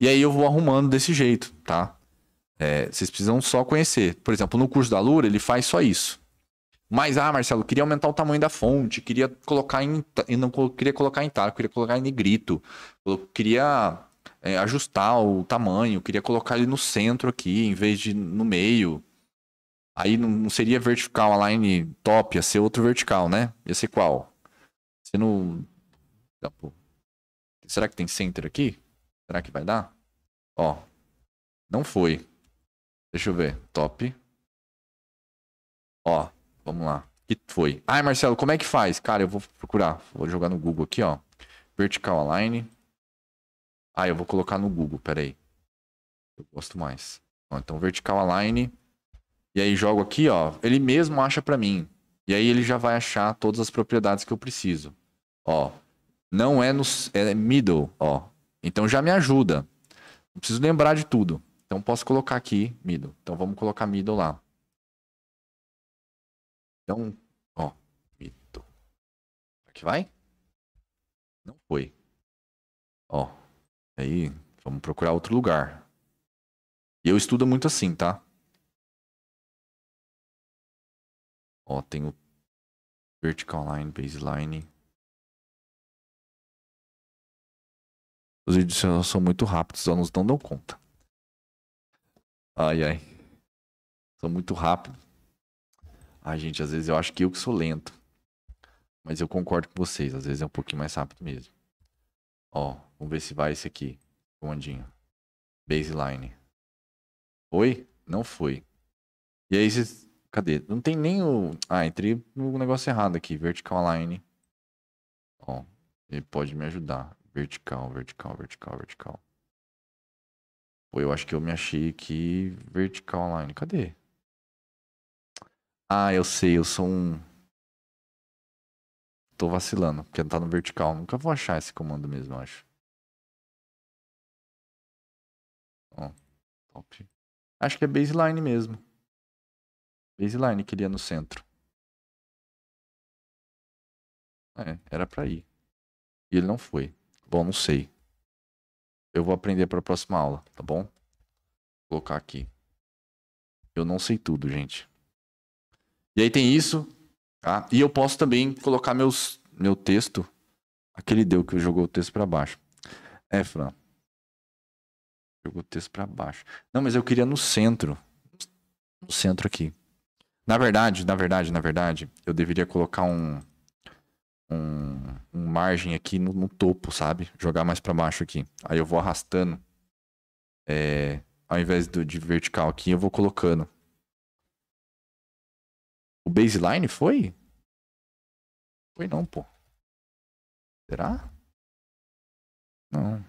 E aí eu vou arrumando desse jeito, tá? É, vocês precisam só conhecer. Por exemplo, no curso da Lura, ele faz só isso. Mas, ah, Marcelo, queria aumentar o tamanho da fonte, queria colocar em. Não, queria colocar em taro, queria colocar em negrito, queria é, ajustar o tamanho, queria colocar ele no centro aqui, em vez de no meio. Aí não seria vertical a line top, ia ser outro vertical, né? Ia ser qual? Ia ser no. Não, Será que tem center aqui? Será que vai dar? Ó. Não foi. Deixa eu ver. Top. Ó. Vamos lá. Que foi. Ai, Marcelo, como é que faz? Cara, eu vou procurar. Vou jogar no Google aqui, ó. Vertical Align. Ah, eu vou colocar no Google. Pera aí. Eu gosto mais. Ó, então, Vertical Align. E aí, jogo aqui, ó. Ele mesmo acha pra mim. E aí, ele já vai achar todas as propriedades que eu preciso. Ó, não é no é middle, ó. Então já me ajuda. Não preciso lembrar de tudo. Então posso colocar aqui middle. Então vamos colocar middle lá. Então, ó, middle. Aqui vai? Não foi. Ó. Aí, vamos procurar outro lugar. E eu estudo muito assim, tá? Ó, tem o vertical line, baseline. Os vídeos são muito rápidos, os alunos não dão conta. Ai, ai. São muito rápidos. Ai, gente, às vezes eu acho que eu que sou lento. Mas eu concordo com vocês, às vezes é um pouquinho mais rápido mesmo. Ó, vamos ver se vai esse aqui. Comandinho. Baseline. Foi? Não foi. E aí vocês... Cadê? Não tem nem o... Ah, entrei no negócio errado aqui. Vertical line. Ó, ele pode me ajudar. Vertical, vertical, vertical, vertical. Pô, eu acho que eu me achei aqui vertical online. Cadê? Ah, eu sei, eu sou um. Tô vacilando, porque não tá no vertical. Nunca vou achar esse comando mesmo, eu acho. Ó, top. Acho que é baseline mesmo. Baseline que ele ia no centro. É, era pra ir. E ele não foi. Bom, não sei. Eu vou aprender para a próxima aula, tá bom? Vou colocar aqui. Eu não sei tudo, gente. E aí tem isso, tá? E eu posso também colocar meus meu texto. Aquele deu que jogou o texto para baixo. É, Fran. Jogou o texto para baixo. Não, mas eu queria no centro. No centro aqui. Na verdade, na verdade, na verdade, eu deveria colocar um um, um margem aqui no, no, topo, sabe? Jogar mais para baixo aqui. Aí eu vou arrastando. É, ao invés do, de vertical aqui, eu vou colocando. O baseline foi? Foi não, pô. Será? Não.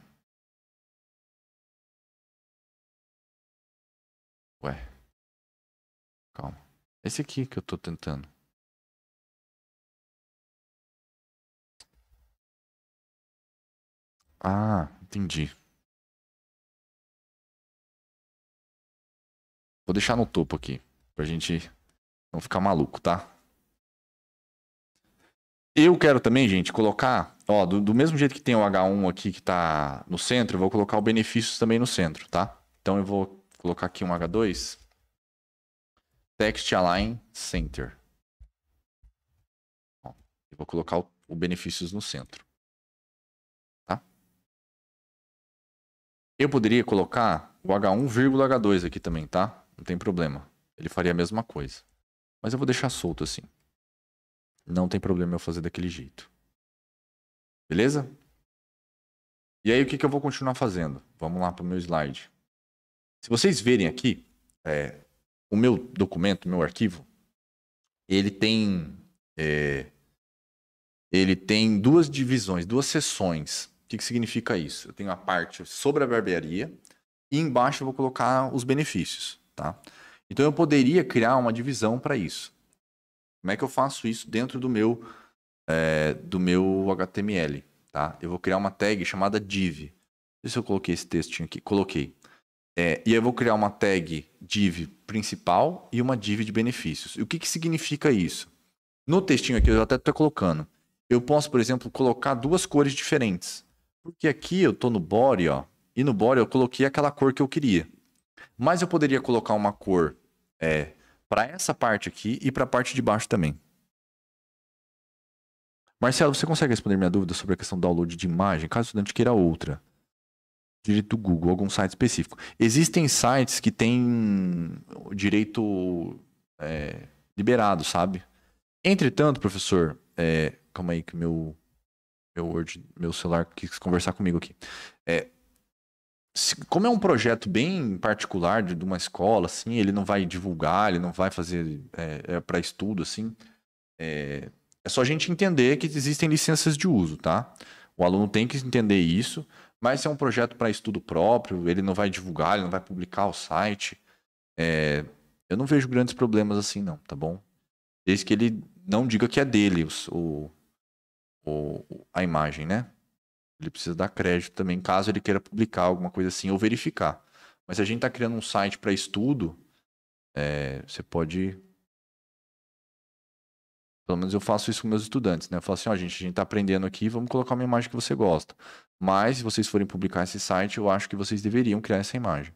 Ué. Calma. Esse aqui que eu tô tentando. Ah, entendi. Vou deixar no topo aqui, pra gente não ficar maluco, tá? Eu quero também, gente, colocar, ó, do, do mesmo jeito que tem o H1 aqui que tá no centro, eu vou colocar o benefícios também no centro, tá? Então eu vou colocar aqui um H2, text align center. Ó, eu vou colocar o, o benefícios no centro. Eu poderia colocar o H1,H2 aqui também, tá? Não tem problema. Ele faria a mesma coisa. Mas eu vou deixar solto assim. Não tem problema eu fazer daquele jeito. Beleza? E aí o que, que eu vou continuar fazendo? Vamos lá para o meu slide. Se vocês verem aqui, é, o meu documento, meu arquivo, ele tem é, ele tem duas divisões, duas sessões que, que significa isso? Eu tenho a parte sobre a barbearia e embaixo eu vou colocar os benefícios, tá? Então eu poderia criar uma divisão para isso. Como é que eu faço isso dentro do meu é, do meu HTML, tá? Eu vou criar uma tag chamada div. Deixa eu coloquei esse textinho aqui. Coloquei. É, e eu vou criar uma tag div principal e uma div de benefícios. E o que, que significa isso? No textinho aqui, eu até estou colocando. Eu posso, por exemplo, colocar duas cores diferentes. Porque aqui eu tô no body, ó. E no body eu coloquei aquela cor que eu queria. Mas eu poderia colocar uma cor é, para essa parte aqui e para a parte de baixo também. Marcelo, você consegue responder minha dúvida sobre a questão do download de imagem, caso o estudante queira outra? Direito do Google, algum site específico. Existem sites que têm direito é, liberado, sabe? Entretanto, professor, é, calma aí que meu meu Word, meu celular quis conversar comigo aqui. É, se, como é um projeto bem particular de, de, uma escola, assim, ele não vai divulgar, ele não vai fazer é, é para estudo, assim. É, é só a gente entender que existem licenças de uso, tá? O aluno tem que entender isso, mas se é um projeto para estudo próprio, ele não vai divulgar, ele não vai publicar o site. É, eu não vejo grandes problemas assim, não, tá bom? Desde que ele não diga que é dele o, o o, a imagem, né? Ele precisa dar crédito também, caso ele queira publicar alguma coisa assim ou verificar. Mas se a gente está criando um site para estudo, é, você pode. Pelo menos eu faço isso com meus estudantes, né? Eu falo assim, ó, oh, gente, a gente está aprendendo aqui, vamos colocar uma imagem que você gosta. Mas se vocês forem publicar esse site, eu acho que vocês deveriam criar essa imagem.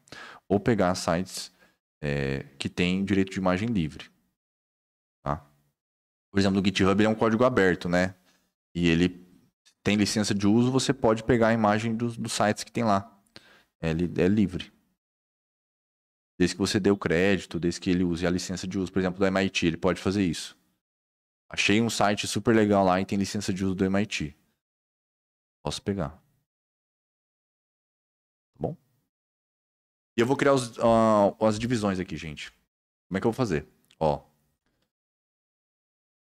Ou pegar sites é, que têm direito de imagem livre. Tá? Por exemplo, no GitHub ele é um código aberto, né? e ele tem licença de uso, você pode pegar a imagem dos, dos sites que tem lá. Ele é, é, livre. Desde que você dê o crédito, desde que ele use a licença de uso, por exemplo, do MIT, ele pode fazer isso. Achei um site super legal lá e tem licença de uso do MIT. Posso pegar. Tá bom? E eu vou criar os, uh, as divisões aqui, gente. Como é que eu vou fazer? Ó.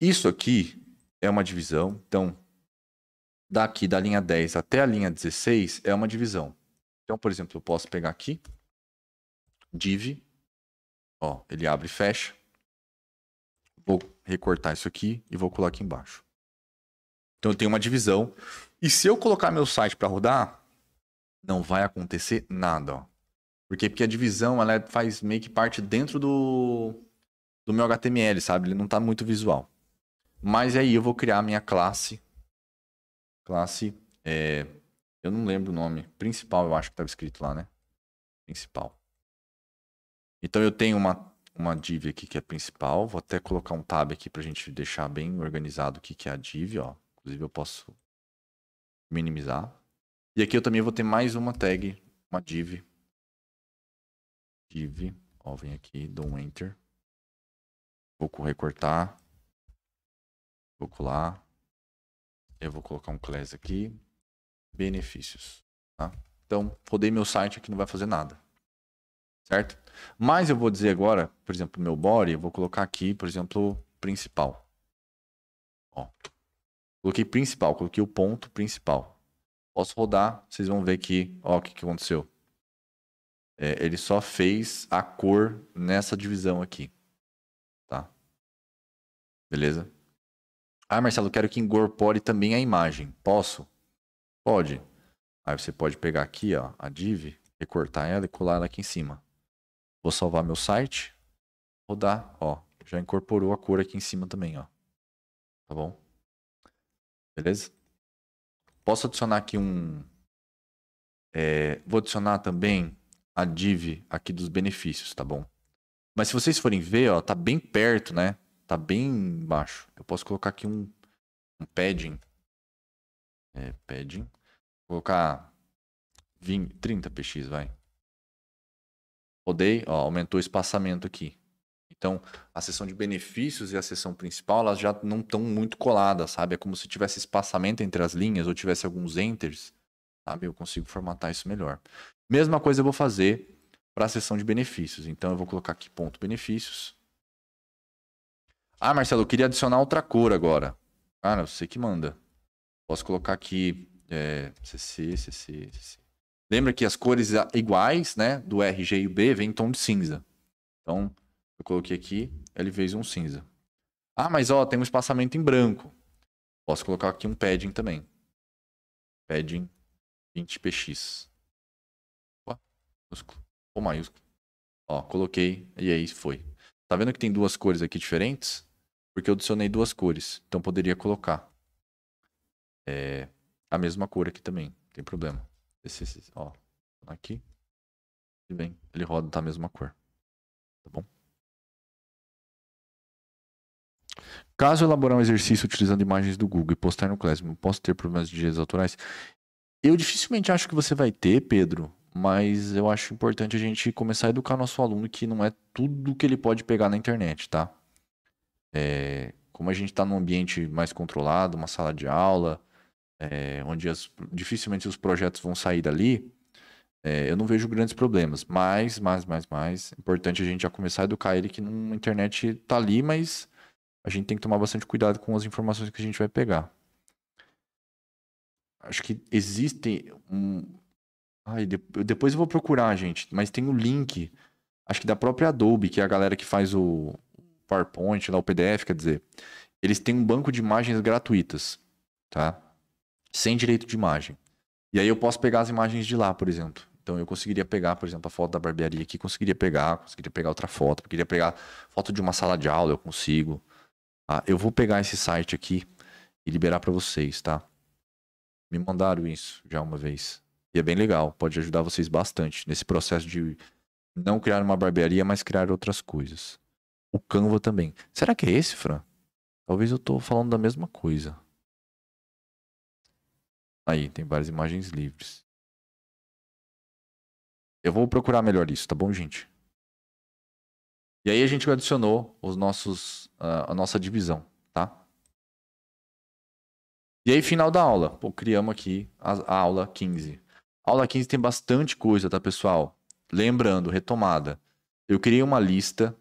Isso aqui é uma divisão. Então, daqui da linha 10 até a linha 16 é uma divisão. Então, por exemplo, eu posso pegar aqui, div, ó, ele abre e fecha. Vou recortar isso aqui e vou colar aqui embaixo. Então eu tenho uma divisão. E se eu colocar meu site para rodar, não vai acontecer nada, ó. Por quê? Porque a divisão ela é, faz meio que parte dentro do, do meu HTML, sabe? Ele não está muito visual. Mas aí eu vou criar a minha classe. Classe. É, eu não lembro o nome. Principal, eu acho que estava escrito lá, né? Principal. Então eu tenho uma, uma div aqui que é principal. Vou até colocar um tab aqui para a gente deixar bem organizado o que, que é a div. Ó. Inclusive eu posso minimizar. E aqui eu também vou ter mais uma tag, uma div. Div. Ó, vem aqui, dou um enter. Vou recortar. Vou colar. Eu vou colocar um class aqui. Benefícios. Tá? Então, rodei meu site aqui, não vai fazer nada. Certo? Mas eu vou dizer agora, por exemplo, meu body, eu vou colocar aqui, por exemplo, principal. Ó. Coloquei principal, coloquei o ponto principal. Posso rodar, vocês vão ver que, ó, o que, que aconteceu. É, ele só fez a cor nessa divisão aqui. Tá? Beleza? Ah, Marcelo, quero que incorpore também a imagem. Posso? Pode. Aí você pode pegar aqui, ó, a div, recortar ela e colar ela aqui em cima. Vou salvar meu site, rodar, ó, já incorporou a cor aqui em cima também, ó. Tá bom? Beleza? Posso adicionar aqui um... É, vou adicionar também a div aqui dos benefícios, tá bom? Mas se vocês forem ver, ó, tá bem perto, né? tá bem baixo. Eu posso colocar aqui um, um padding. É, padding. Vou colocar 20, 30 px, vai. Rodei, ó, aumentou o espaçamento aqui. Então, a seção de benefícios e a seção principal, elas já não estão muito coladas, sabe? É como se tivesse espaçamento entre as linhas ou tivesse alguns enters, sabe? Eu consigo formatar isso melhor. Mesma coisa eu vou fazer para a seção de benefícios. Então, eu vou colocar aqui ponto benefícios. Ah, Marcelo, eu queria adicionar outra cor agora. Cara, você que manda. Posso colocar aqui é, CC, CC, CC. Lembra que as cores iguais, né, do R, G e B, vem em tom de cinza. Então, eu coloquei aqui, ele fez um cinza. Ah, mas ó, tem um espaçamento em branco. Posso colocar aqui um padding também. Padding 20px. Opa, ou maiúsculo. Ó, coloquei e aí foi. Tá vendo que tem duas cores aqui diferentes? Porque eu adicionei duas cores, então poderia colocar é, a mesma cor aqui também, não tem problema. Esse, esse, ó, aqui, e bem, ele roda tá a mesma cor, tá bom? Caso elaborar um exercício utilizando imagens do Google e postar no Classroom, posso ter problemas de direitos autorais? Eu dificilmente acho que você vai ter, Pedro, mas eu acho importante a gente começar a educar nosso aluno que não é tudo que ele pode pegar na internet, tá? É, como a gente está num ambiente mais controlado, uma sala de aula, é, onde as, dificilmente os projetos vão sair dali, é, eu não vejo grandes problemas. Mas, mais, mais, mais, importante a gente já começar a educar ele que na internet está ali, mas a gente tem que tomar bastante cuidado com as informações que a gente vai pegar. Acho que existem um... Ai, depois eu vou procurar, gente, mas tem o um link, acho que da própria Adobe, que é a galera que faz o, PowerPoint, lá o PDF, quer dizer, eles têm um banco de imagens gratuitas, tá? Sem direito de imagem. E aí eu posso pegar as imagens de lá, por exemplo. Então eu conseguiria pegar, por exemplo, a foto da barbearia aqui, conseguiria pegar, conseguiria pegar outra foto, queria pegar foto de uma sala de aula, eu consigo. Ah, eu vou pegar esse site aqui e liberar para vocês, tá? Me mandaram isso já uma vez. E é bem legal, pode ajudar vocês bastante nesse processo de não criar uma barbearia, mas criar outras coisas o Canva também. Será que é esse, Fran? Talvez eu estou falando da mesma coisa. Aí, tem várias imagens livres. Eu vou procurar melhor isso, tá bom, gente? E aí a gente adicionou os nossos, ah, a nossa divisão, tá? E aí, final da aula. Pô, criamos aqui a, a aula 15. A aula 15 tem bastante coisa, tá, pessoal? Lembrando, retomada. Eu criei uma lista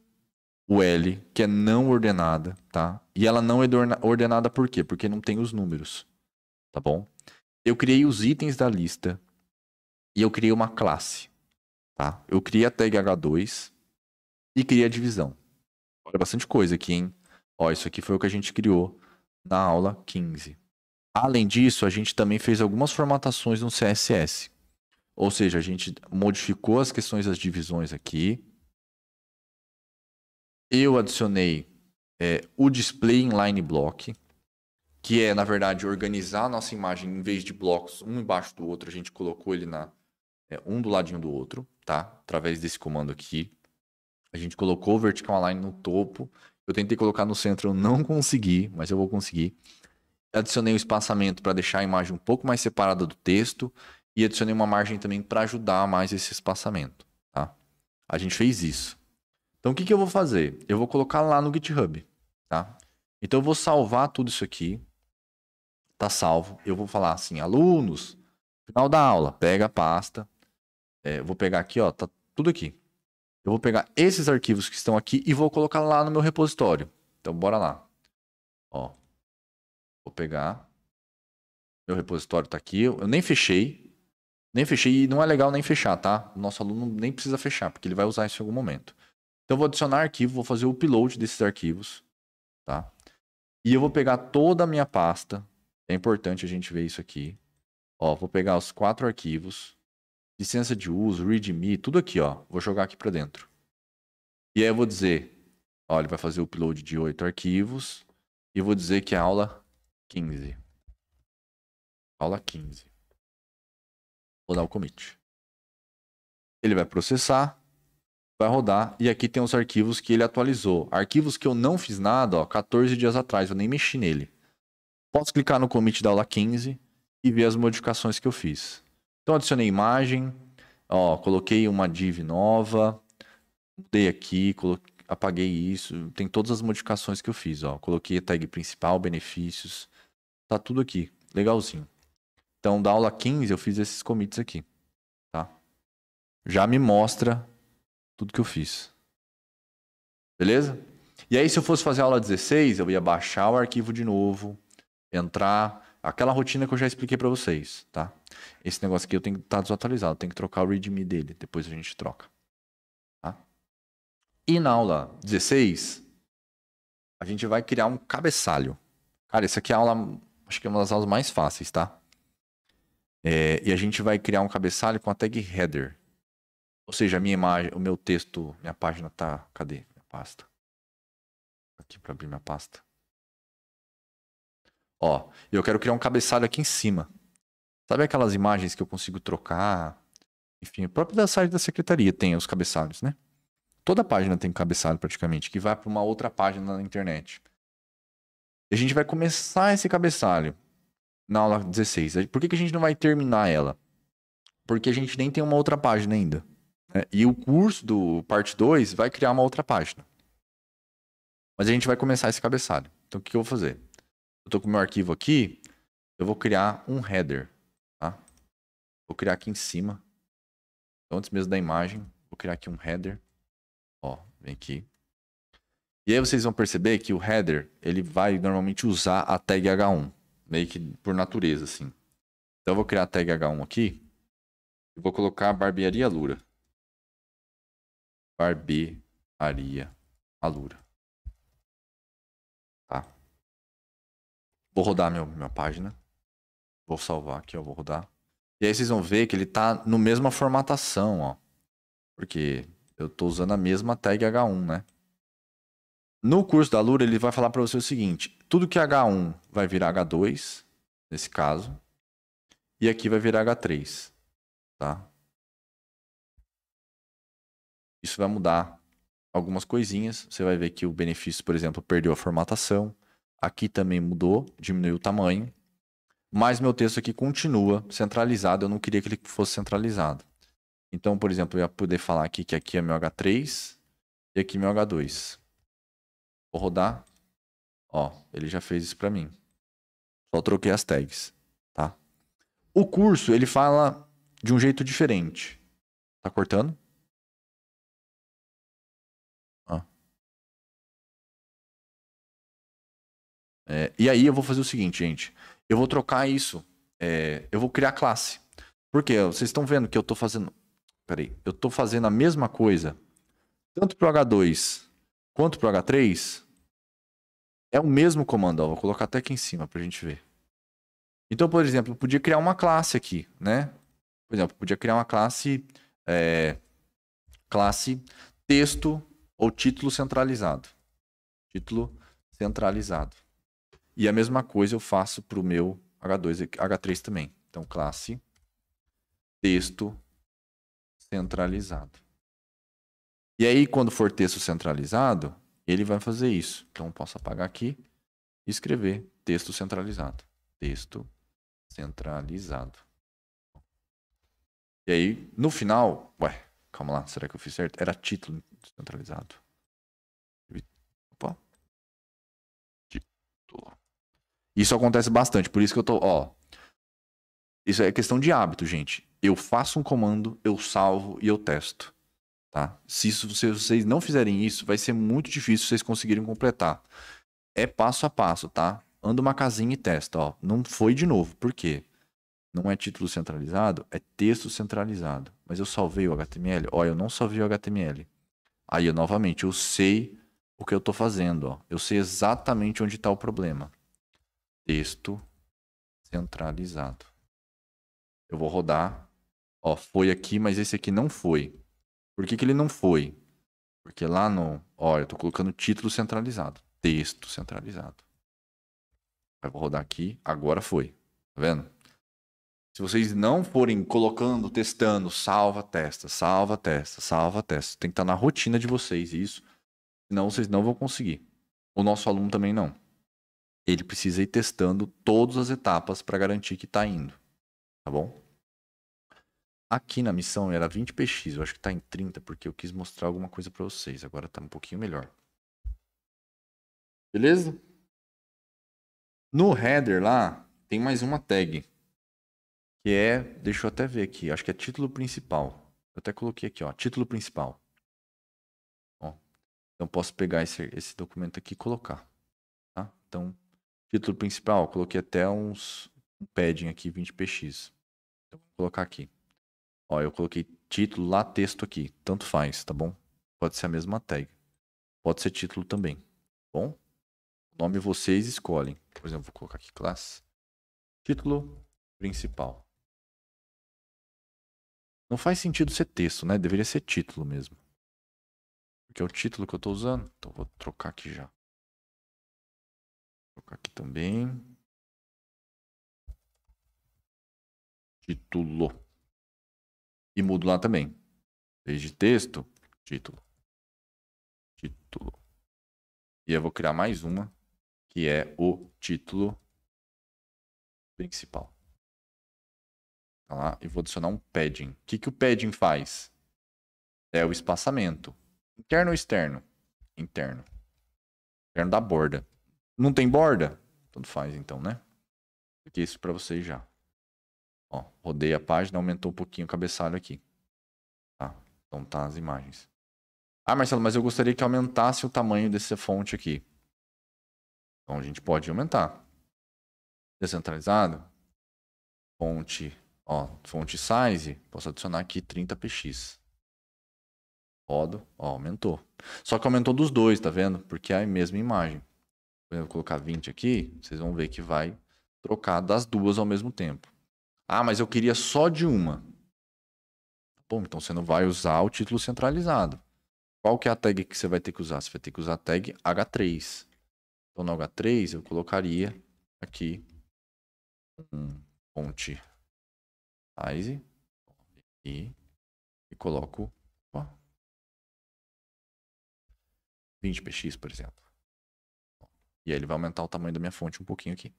o L, que é não ordenada, tá? E ela não é ordenada por quê? Porque não tem os números, tá bom? Eu criei os itens da lista e eu criei uma classe, tá? Eu criei a tag H2 e criei a divisão. Olha é bastante coisa aqui, hein? Ó, isso aqui foi o que a gente criou na aula 15. Além disso, a gente também fez algumas formatações no CSS. Ou seja, a gente modificou as questões das divisões aqui, eu adicionei é, o display inline block, que é, na verdade, organizar a nossa imagem em vez de blocos um embaixo do outro, a gente colocou ele na é, um do ladinho do outro, tá? Através desse comando aqui. A gente colocou o vertical align no topo. Eu tentei colocar no centro, eu não consegui, mas eu vou conseguir. Adicionei o espaçamento para deixar a imagem um pouco mais separada do texto e adicionei uma margem também para ajudar mais esse espaçamento, tá? A gente fez isso. Então, o que, que eu vou fazer? Eu vou colocar lá no GitHub, tá? Então, eu vou salvar tudo isso aqui. Tá salvo. Eu vou falar assim, alunos, final da aula, pega a pasta. É, vou pegar aqui, ó, tá tudo aqui. Eu vou pegar esses arquivos que estão aqui e vou colocar lá no meu repositório. Então, bora lá. Ó, vou pegar. Meu repositório tá aqui. Eu nem fechei. Nem fechei. E não é legal nem fechar, tá? O nosso aluno nem precisa fechar, porque ele vai usar isso em algum momento. Então eu vou adicionar arquivo, vou fazer o upload desses arquivos, tá? E eu vou pegar toda a minha pasta. É importante a gente ver isso aqui. Ó, vou pegar os quatro arquivos, licença de uso, readme, tudo aqui, ó. Vou jogar aqui para dentro. E aí eu vou dizer, ó, ele vai fazer o upload de oito arquivos e vou dizer que é aula 15. Aula 15. Vou dar o commit. Ele vai processar vai rodar. E aqui tem os arquivos que ele atualizou. Arquivos que eu não fiz nada, ó, 14 dias atrás, eu nem mexi nele. Posso clicar no commit da aula 15 e ver as modificações que eu fiz. Então, adicionei imagem, ó, coloquei uma div nova, mudei aqui, coloquei, apaguei isso. Tem todas as modificações que eu fiz, ó. Coloquei a tag principal, benefícios, tá tudo aqui, legalzinho. Então, da aula 15, eu fiz esses commits aqui, tá? Já me mostra tudo que eu fiz. Beleza? E aí, se eu fosse fazer aula 16, eu ia baixar o arquivo de novo, entrar. Aquela rotina que eu já expliquei para vocês, tá? Esse negócio aqui eu tenho que estar tá desatualizado, eu tenho que trocar o readme dele, depois a gente troca. Tá? E na aula 16, a gente vai criar um cabeçalho. Cara, essa aqui é a aula, acho que é uma das aulas mais fáceis, tá? É, e a gente vai criar um cabeçalho com a tag header. Ou seja, a minha imagem, o meu texto, minha página tá. Cadê? Minha pasta. Aqui para abrir minha pasta. Ó, eu quero criar um cabeçalho aqui em cima. Sabe aquelas imagens que eu consigo trocar? Enfim, o próprio da site da secretaria tem os cabeçalhos, né? Toda página tem um cabeçalho praticamente, que vai para uma outra página na internet. E a gente vai começar esse cabeçalho na aula 16. Por que, que a gente não vai terminar ela? Porque a gente nem tem uma outra página ainda. Né? E o curso do parte 2 vai criar uma outra página. Mas a gente vai começar esse cabeçalho. Então o que eu vou fazer? Eu estou com o meu arquivo aqui, eu vou criar um header. Tá? Vou criar aqui em cima. Então, antes mesmo da imagem, vou criar aqui um header. Ó, vem aqui. E aí vocês vão perceber que o header, ele vai normalmente usar a tag H1, meio que por natureza, assim. Então eu vou criar a tag H1 aqui e vou colocar barbearia Lura barbearia Alura. Tá. Vou rodar meu, minha página. Vou salvar aqui, ó. Vou rodar. E aí vocês vão ver que ele tá no mesma formatação, ó. Porque eu tô usando a mesma tag H1, né? No curso da Lura, ele vai falar para você o seguinte: tudo que é H1 vai virar H2, nesse caso, e aqui vai virar H3, tá? Isso vai mudar algumas coisinhas. Você vai ver que o benefício, por exemplo, perdeu a formatação. Aqui também mudou, diminuiu o tamanho. Mas meu texto aqui continua centralizado. Eu não queria que ele fosse centralizado. Então, por exemplo, eu ia poder falar aqui que aqui é meu H3 e aqui meu H2. Vou rodar. Ó, ele já fez isso para mim. Só troquei as tags, tá? O curso, ele fala de um jeito diferente. Tá cortando? É, e aí eu vou fazer o seguinte, gente. Eu vou trocar isso. É, eu vou criar classe. Porque vocês estão vendo que eu estou fazendo. Peraí, eu estou fazendo a mesma coisa tanto para o H2 quanto para o H3. É o mesmo comando. Ó. Vou colocar até aqui em cima para a gente ver. Então, por exemplo, eu podia criar uma classe aqui, né? Por exemplo, eu podia criar uma classe é, classe texto ou título centralizado. Título centralizado. E a mesma coisa eu faço para o meu H2, H3 também. Então, classe texto centralizado. E aí, quando for texto centralizado, ele vai fazer isso. Então, eu posso apagar aqui e escrever texto centralizado. Texto centralizado. E aí, no final, ué, calma lá, será que eu fiz certo? Era título centralizado. Isso acontece bastante, por isso que eu tô, ó. Isso é questão de hábito, gente. Eu faço um comando, eu salvo e eu testo, tá? Se, isso, se vocês não fizerem isso, vai ser muito difícil vocês conseguirem completar. É passo a passo, tá? Anda uma casinha e testa, ó. Não foi de novo, por quê? Não é título centralizado, é texto centralizado. Mas eu salvei o HTML? Ó, eu não salvei o HTML. Aí, eu, novamente, eu sei o que eu estou fazendo. Ó. Eu sei exatamente onde está o problema texto centralizado. Eu vou rodar. Ó, foi aqui, mas esse aqui não foi. Por que, que ele não foi? Porque lá no. Ó, eu estou colocando título centralizado. Texto centralizado. Eu vou rodar aqui. Agora foi. Tá vendo? Se vocês não forem colocando, testando, salva, testa, salva, testa, salva, testa. Tem que estar tá na rotina de vocês isso. Senão vocês não vão conseguir. O nosso aluno também não ele precisa ir testando todas as etapas para garantir que está indo. Tá bom? Aqui na missão era 20 PX, eu acho que está em 30, porque eu quis mostrar alguma coisa para vocês. Agora está um pouquinho melhor. Beleza? No header lá, tem mais uma tag. Que é, deixa eu até ver aqui, acho que é título principal. Eu até coloquei aqui, ó, título principal. Ó, então posso pegar esse, esse documento aqui e colocar. Tá? Então, Título principal, coloquei até uns um padding aqui, 20px. Então, vou colocar aqui. Ó, eu coloquei título lá, texto aqui. Tanto faz, tá bom? Pode ser a mesma tag. Pode ser título também. Tá bom? Nome vocês escolhem. Por exemplo, vou colocar aqui classe. Título principal. Não faz sentido ser texto, né? Deveria ser título mesmo. Porque é o título que eu estou usando. Então vou trocar aqui já colocar aqui também. Título. E mudo lá também. Desde texto, título. Título. E eu vou criar mais uma, que é o título principal. Tá lá, e vou adicionar um padding. O que, que o padding faz? É o espaçamento. Interno ou externo? Interno. Interno da borda. Não tem borda? Tanto faz então, né? Porque isso para vocês já. Ó, rodei a página, aumentou um pouquinho o cabeçalho aqui. Tá? Então tá as imagens. Ah, Marcelo, mas eu gostaria que aumentasse o tamanho dessa fonte aqui. Então a gente pode aumentar. Descentralizado. Fonte, ó, fonte size, posso adicionar aqui 30 px. Rodo, ó, aumentou. Só que aumentou dos dois, tá vendo? Porque é a mesma imagem vou colocar 20 aqui, vocês vão ver que vai trocar das duas ao mesmo tempo. Ah, mas eu queria só de uma. Bom, então você não vai usar o título centralizado. Qual que é a tag que você vai ter que usar? Você vai ter que usar a tag H3. Então no H3 eu colocaria aqui um fonte size e, e coloco ó, 20px, por exemplo. E aí ele vai aumentar o tamanho da minha fonte um pouquinho aqui.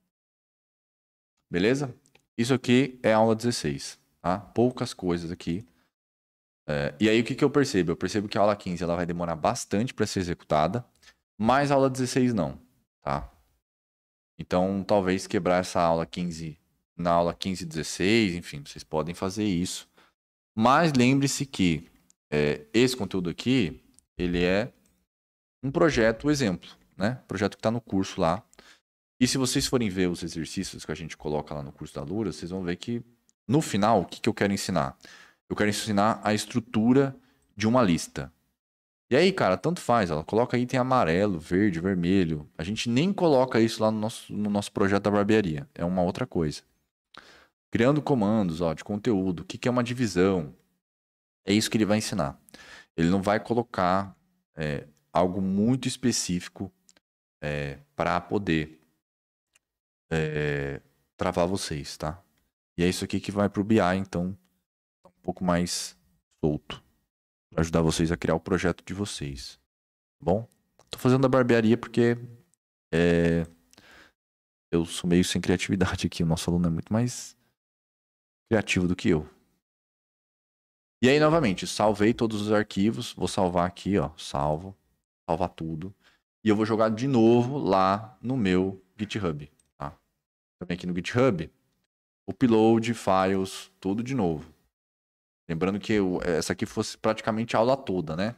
Beleza? Isso aqui é aula 16, tá? Poucas coisas aqui. É, e aí o que, que eu percebo? Eu percebo que a aula 15 ela vai demorar bastante para ser executada, mas a aula 16 não, tá? Então, talvez quebrar essa aula 15 na aula 15 e 16, enfim, vocês podem fazer isso. Mas lembre-se que é, esse conteúdo aqui, ele é um projeto exemplo né? Projeto que está no curso lá. E se vocês forem ver os exercícios que a gente coloca lá no curso da Lura, vocês vão ver que no final, o que, que eu quero ensinar? Eu quero ensinar a estrutura de uma lista. E aí, cara, tanto faz. Ela coloca item amarelo, verde, vermelho. A gente nem coloca isso lá no nosso, no nosso projeto da barbearia. É uma outra coisa. Criando comandos ó, de conteúdo. O que, que é uma divisão? É isso que ele vai ensinar. Ele não vai colocar é, algo muito específico é, para poder é, travar vocês, tá? E é isso aqui que vai pro BI, então tá um pouco mais solto para ajudar vocês a criar o projeto de vocês. Tá bom? Tô fazendo a barbearia porque é, eu sou meio sem criatividade aqui. O nosso aluno é muito mais criativo do que eu. E aí, novamente, salvei todos os arquivos. Vou salvar aqui, ó. Salvo. Salvar tudo. E eu vou jogar de novo lá no meu GitHub. Tá? Também aqui no GitHub, upload, files, tudo de novo. Lembrando que eu, essa aqui fosse praticamente a aula toda, né?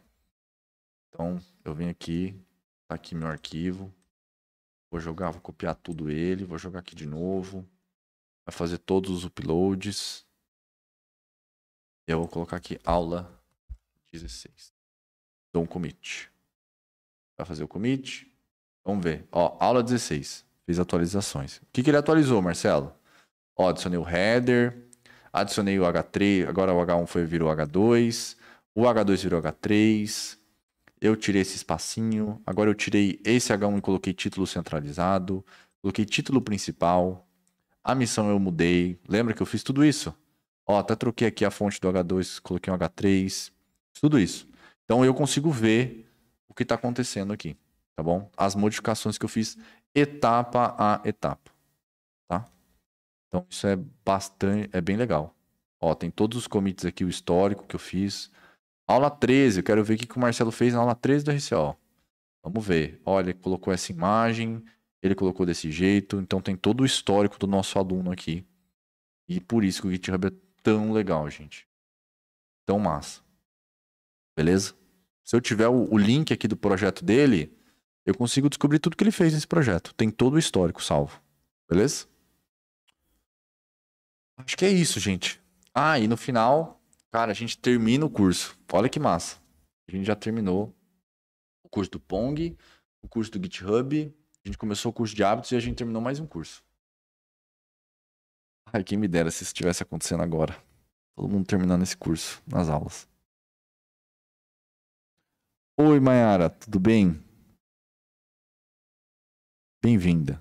Então, eu venho aqui, tá aqui meu arquivo. Vou jogar, vou copiar tudo ele, vou jogar aqui de novo. Vai fazer todos os uploads. e Eu vou colocar aqui aula 16. Dou um commit. Vai fazer o commit. Vamos ver. Ó, aula 16. Fiz atualizações. O que, que ele atualizou, Marcelo? Ó, adicionei o header, adicionei o H3, agora o H1 foi, virou H2, o H2 virou H3, eu tirei esse espacinho, agora eu tirei esse H1 e coloquei título centralizado, coloquei título principal, a missão eu mudei, lembra que eu fiz tudo isso? Ó, até troquei aqui a fonte do H2, coloquei um H3, tudo isso. Então eu consigo ver o que está acontecendo aqui, tá bom? As modificações que eu fiz etapa a etapa, tá? Então isso é bastante, é bem legal. Ó, tem todos os commits aqui, o histórico que eu fiz. Aula 13, eu quero ver o que, que o Marcelo fez na aula 13 do RCO. Vamos ver. Olha, ele colocou essa imagem, ele colocou desse jeito. Então tem todo o histórico do nosso aluno aqui. E por isso que o GitHub é tão legal, gente. Tão massa. Beleza? Se eu tiver o, o link aqui do projeto dele, eu consigo descobrir tudo que ele fez nesse projeto. Tem todo o histórico salvo. Beleza? Acho que é isso, gente. Ah, e no final, cara, a gente termina o curso. Olha que massa. A gente já terminou o curso do Pong, o curso do GitHub, a gente começou o curso de hábitos e a gente terminou mais um curso. Ai, quem me dera se isso estivesse acontecendo agora. Todo mundo terminando esse curso nas aulas. Oi, Mayara, tudo bem? Bem-vinda.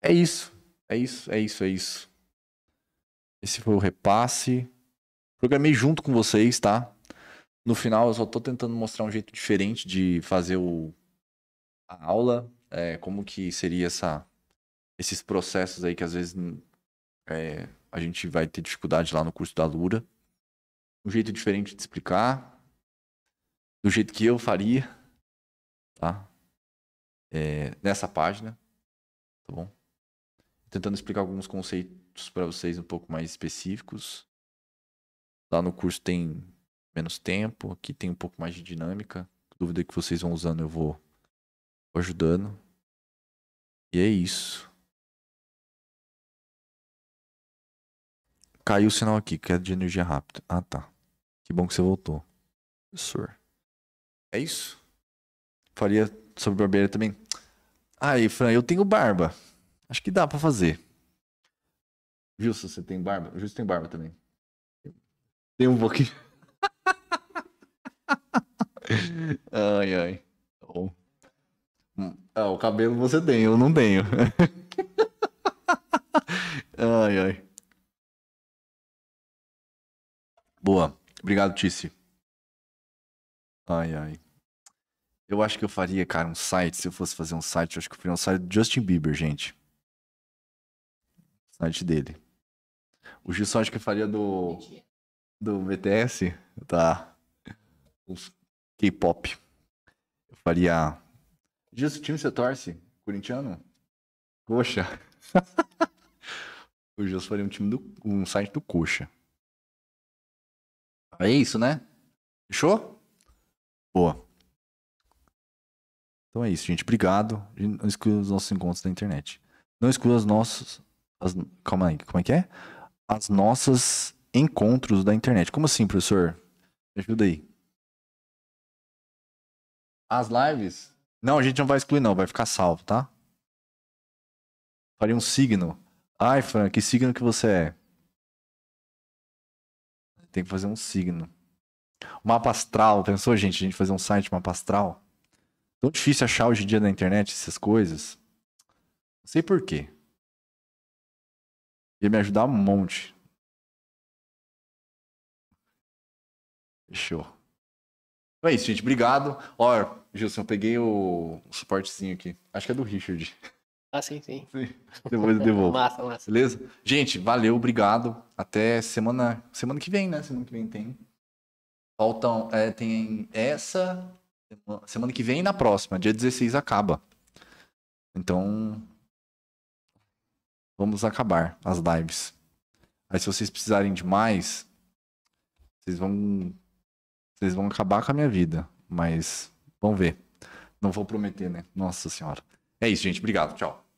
É isso, é isso, é isso, é isso. Esse foi o repasse. Programei junto com vocês, tá? No final eu só tô tentando mostrar um jeito diferente de fazer o... a aula, é, como que seria essa... esses processos aí que às vezes é, a gente vai ter dificuldade lá no curso da Lura um jeito diferente de explicar, do jeito que eu faria, tá? É, nessa página, tá bom? Tentando explicar alguns conceitos para vocês um pouco mais específicos. Lá no curso tem menos tempo, aqui tem um pouco mais de dinâmica. Dúvida que vocês vão usando, eu vou ajudando. E é isso. Caiu o sinal aqui, que é de energia rápida. Ah, tá. Que bom que você voltou. Professor. É isso? Faria sobre barbeira também? Aí, Fran, eu tenho barba. Acho que dá para fazer. Justo, você tem barba? Justo tem barba também. Tem um pouquinho. ai, ai. Oh. Ah, o cabelo você tem, eu não tenho. ai, ai. Boa. Obrigado, Tice. Ai, ai. Eu acho que eu faria, cara, um site. Se eu fosse fazer um site, eu acho que eu faria um site do Justin Bieber, gente. Site dele. O Gilson acho que eu faria do. Do BTS? Tá. K-pop. Eu faria. Gilson, time você torce? Corintiano? Coxa. o Gilson faria um time do. um site do Coxa. É isso, né? Fechou? Boa. Então é isso, gente. Obrigado. Não exclua os nossos encontros da internet. Não exclua os nossos. As, calma aí, como é que é? As nossas encontros da internet. Como assim, professor? Me ajuda aí. As lives? Não, a gente não vai excluir, não. Vai ficar salvo, tá? Faria um signo. Ai, Fran, que signo que você é? Tem que fazer um signo. Mapa astral, pensou, gente? A gente fazer um site mapa astral? Tão difícil achar hoje em dia na internet essas coisas. Não sei porquê. Ia me ajudar um monte. Fechou. Então é isso, gente. Obrigado. Ó, Gilson, eu peguei o, o suportezinho aqui. Acho que é do Richard. Ah, sim, sim. sim. Depois eu devolvo. massa, massa. Beleza? Gente, valeu, obrigado. Até semana, semana que vem, né? Semana que vem tem. Faltam, é, tem essa, semana que vem e na próxima. Dia 16 acaba. Então, vamos acabar as lives. Aí se vocês precisarem de mais, vocês vão vocês vão acabar com a minha vida, mas vamos ver. Não vou prometer, né? Nossa senhora. É isso, gente. Obrigado. Tchau.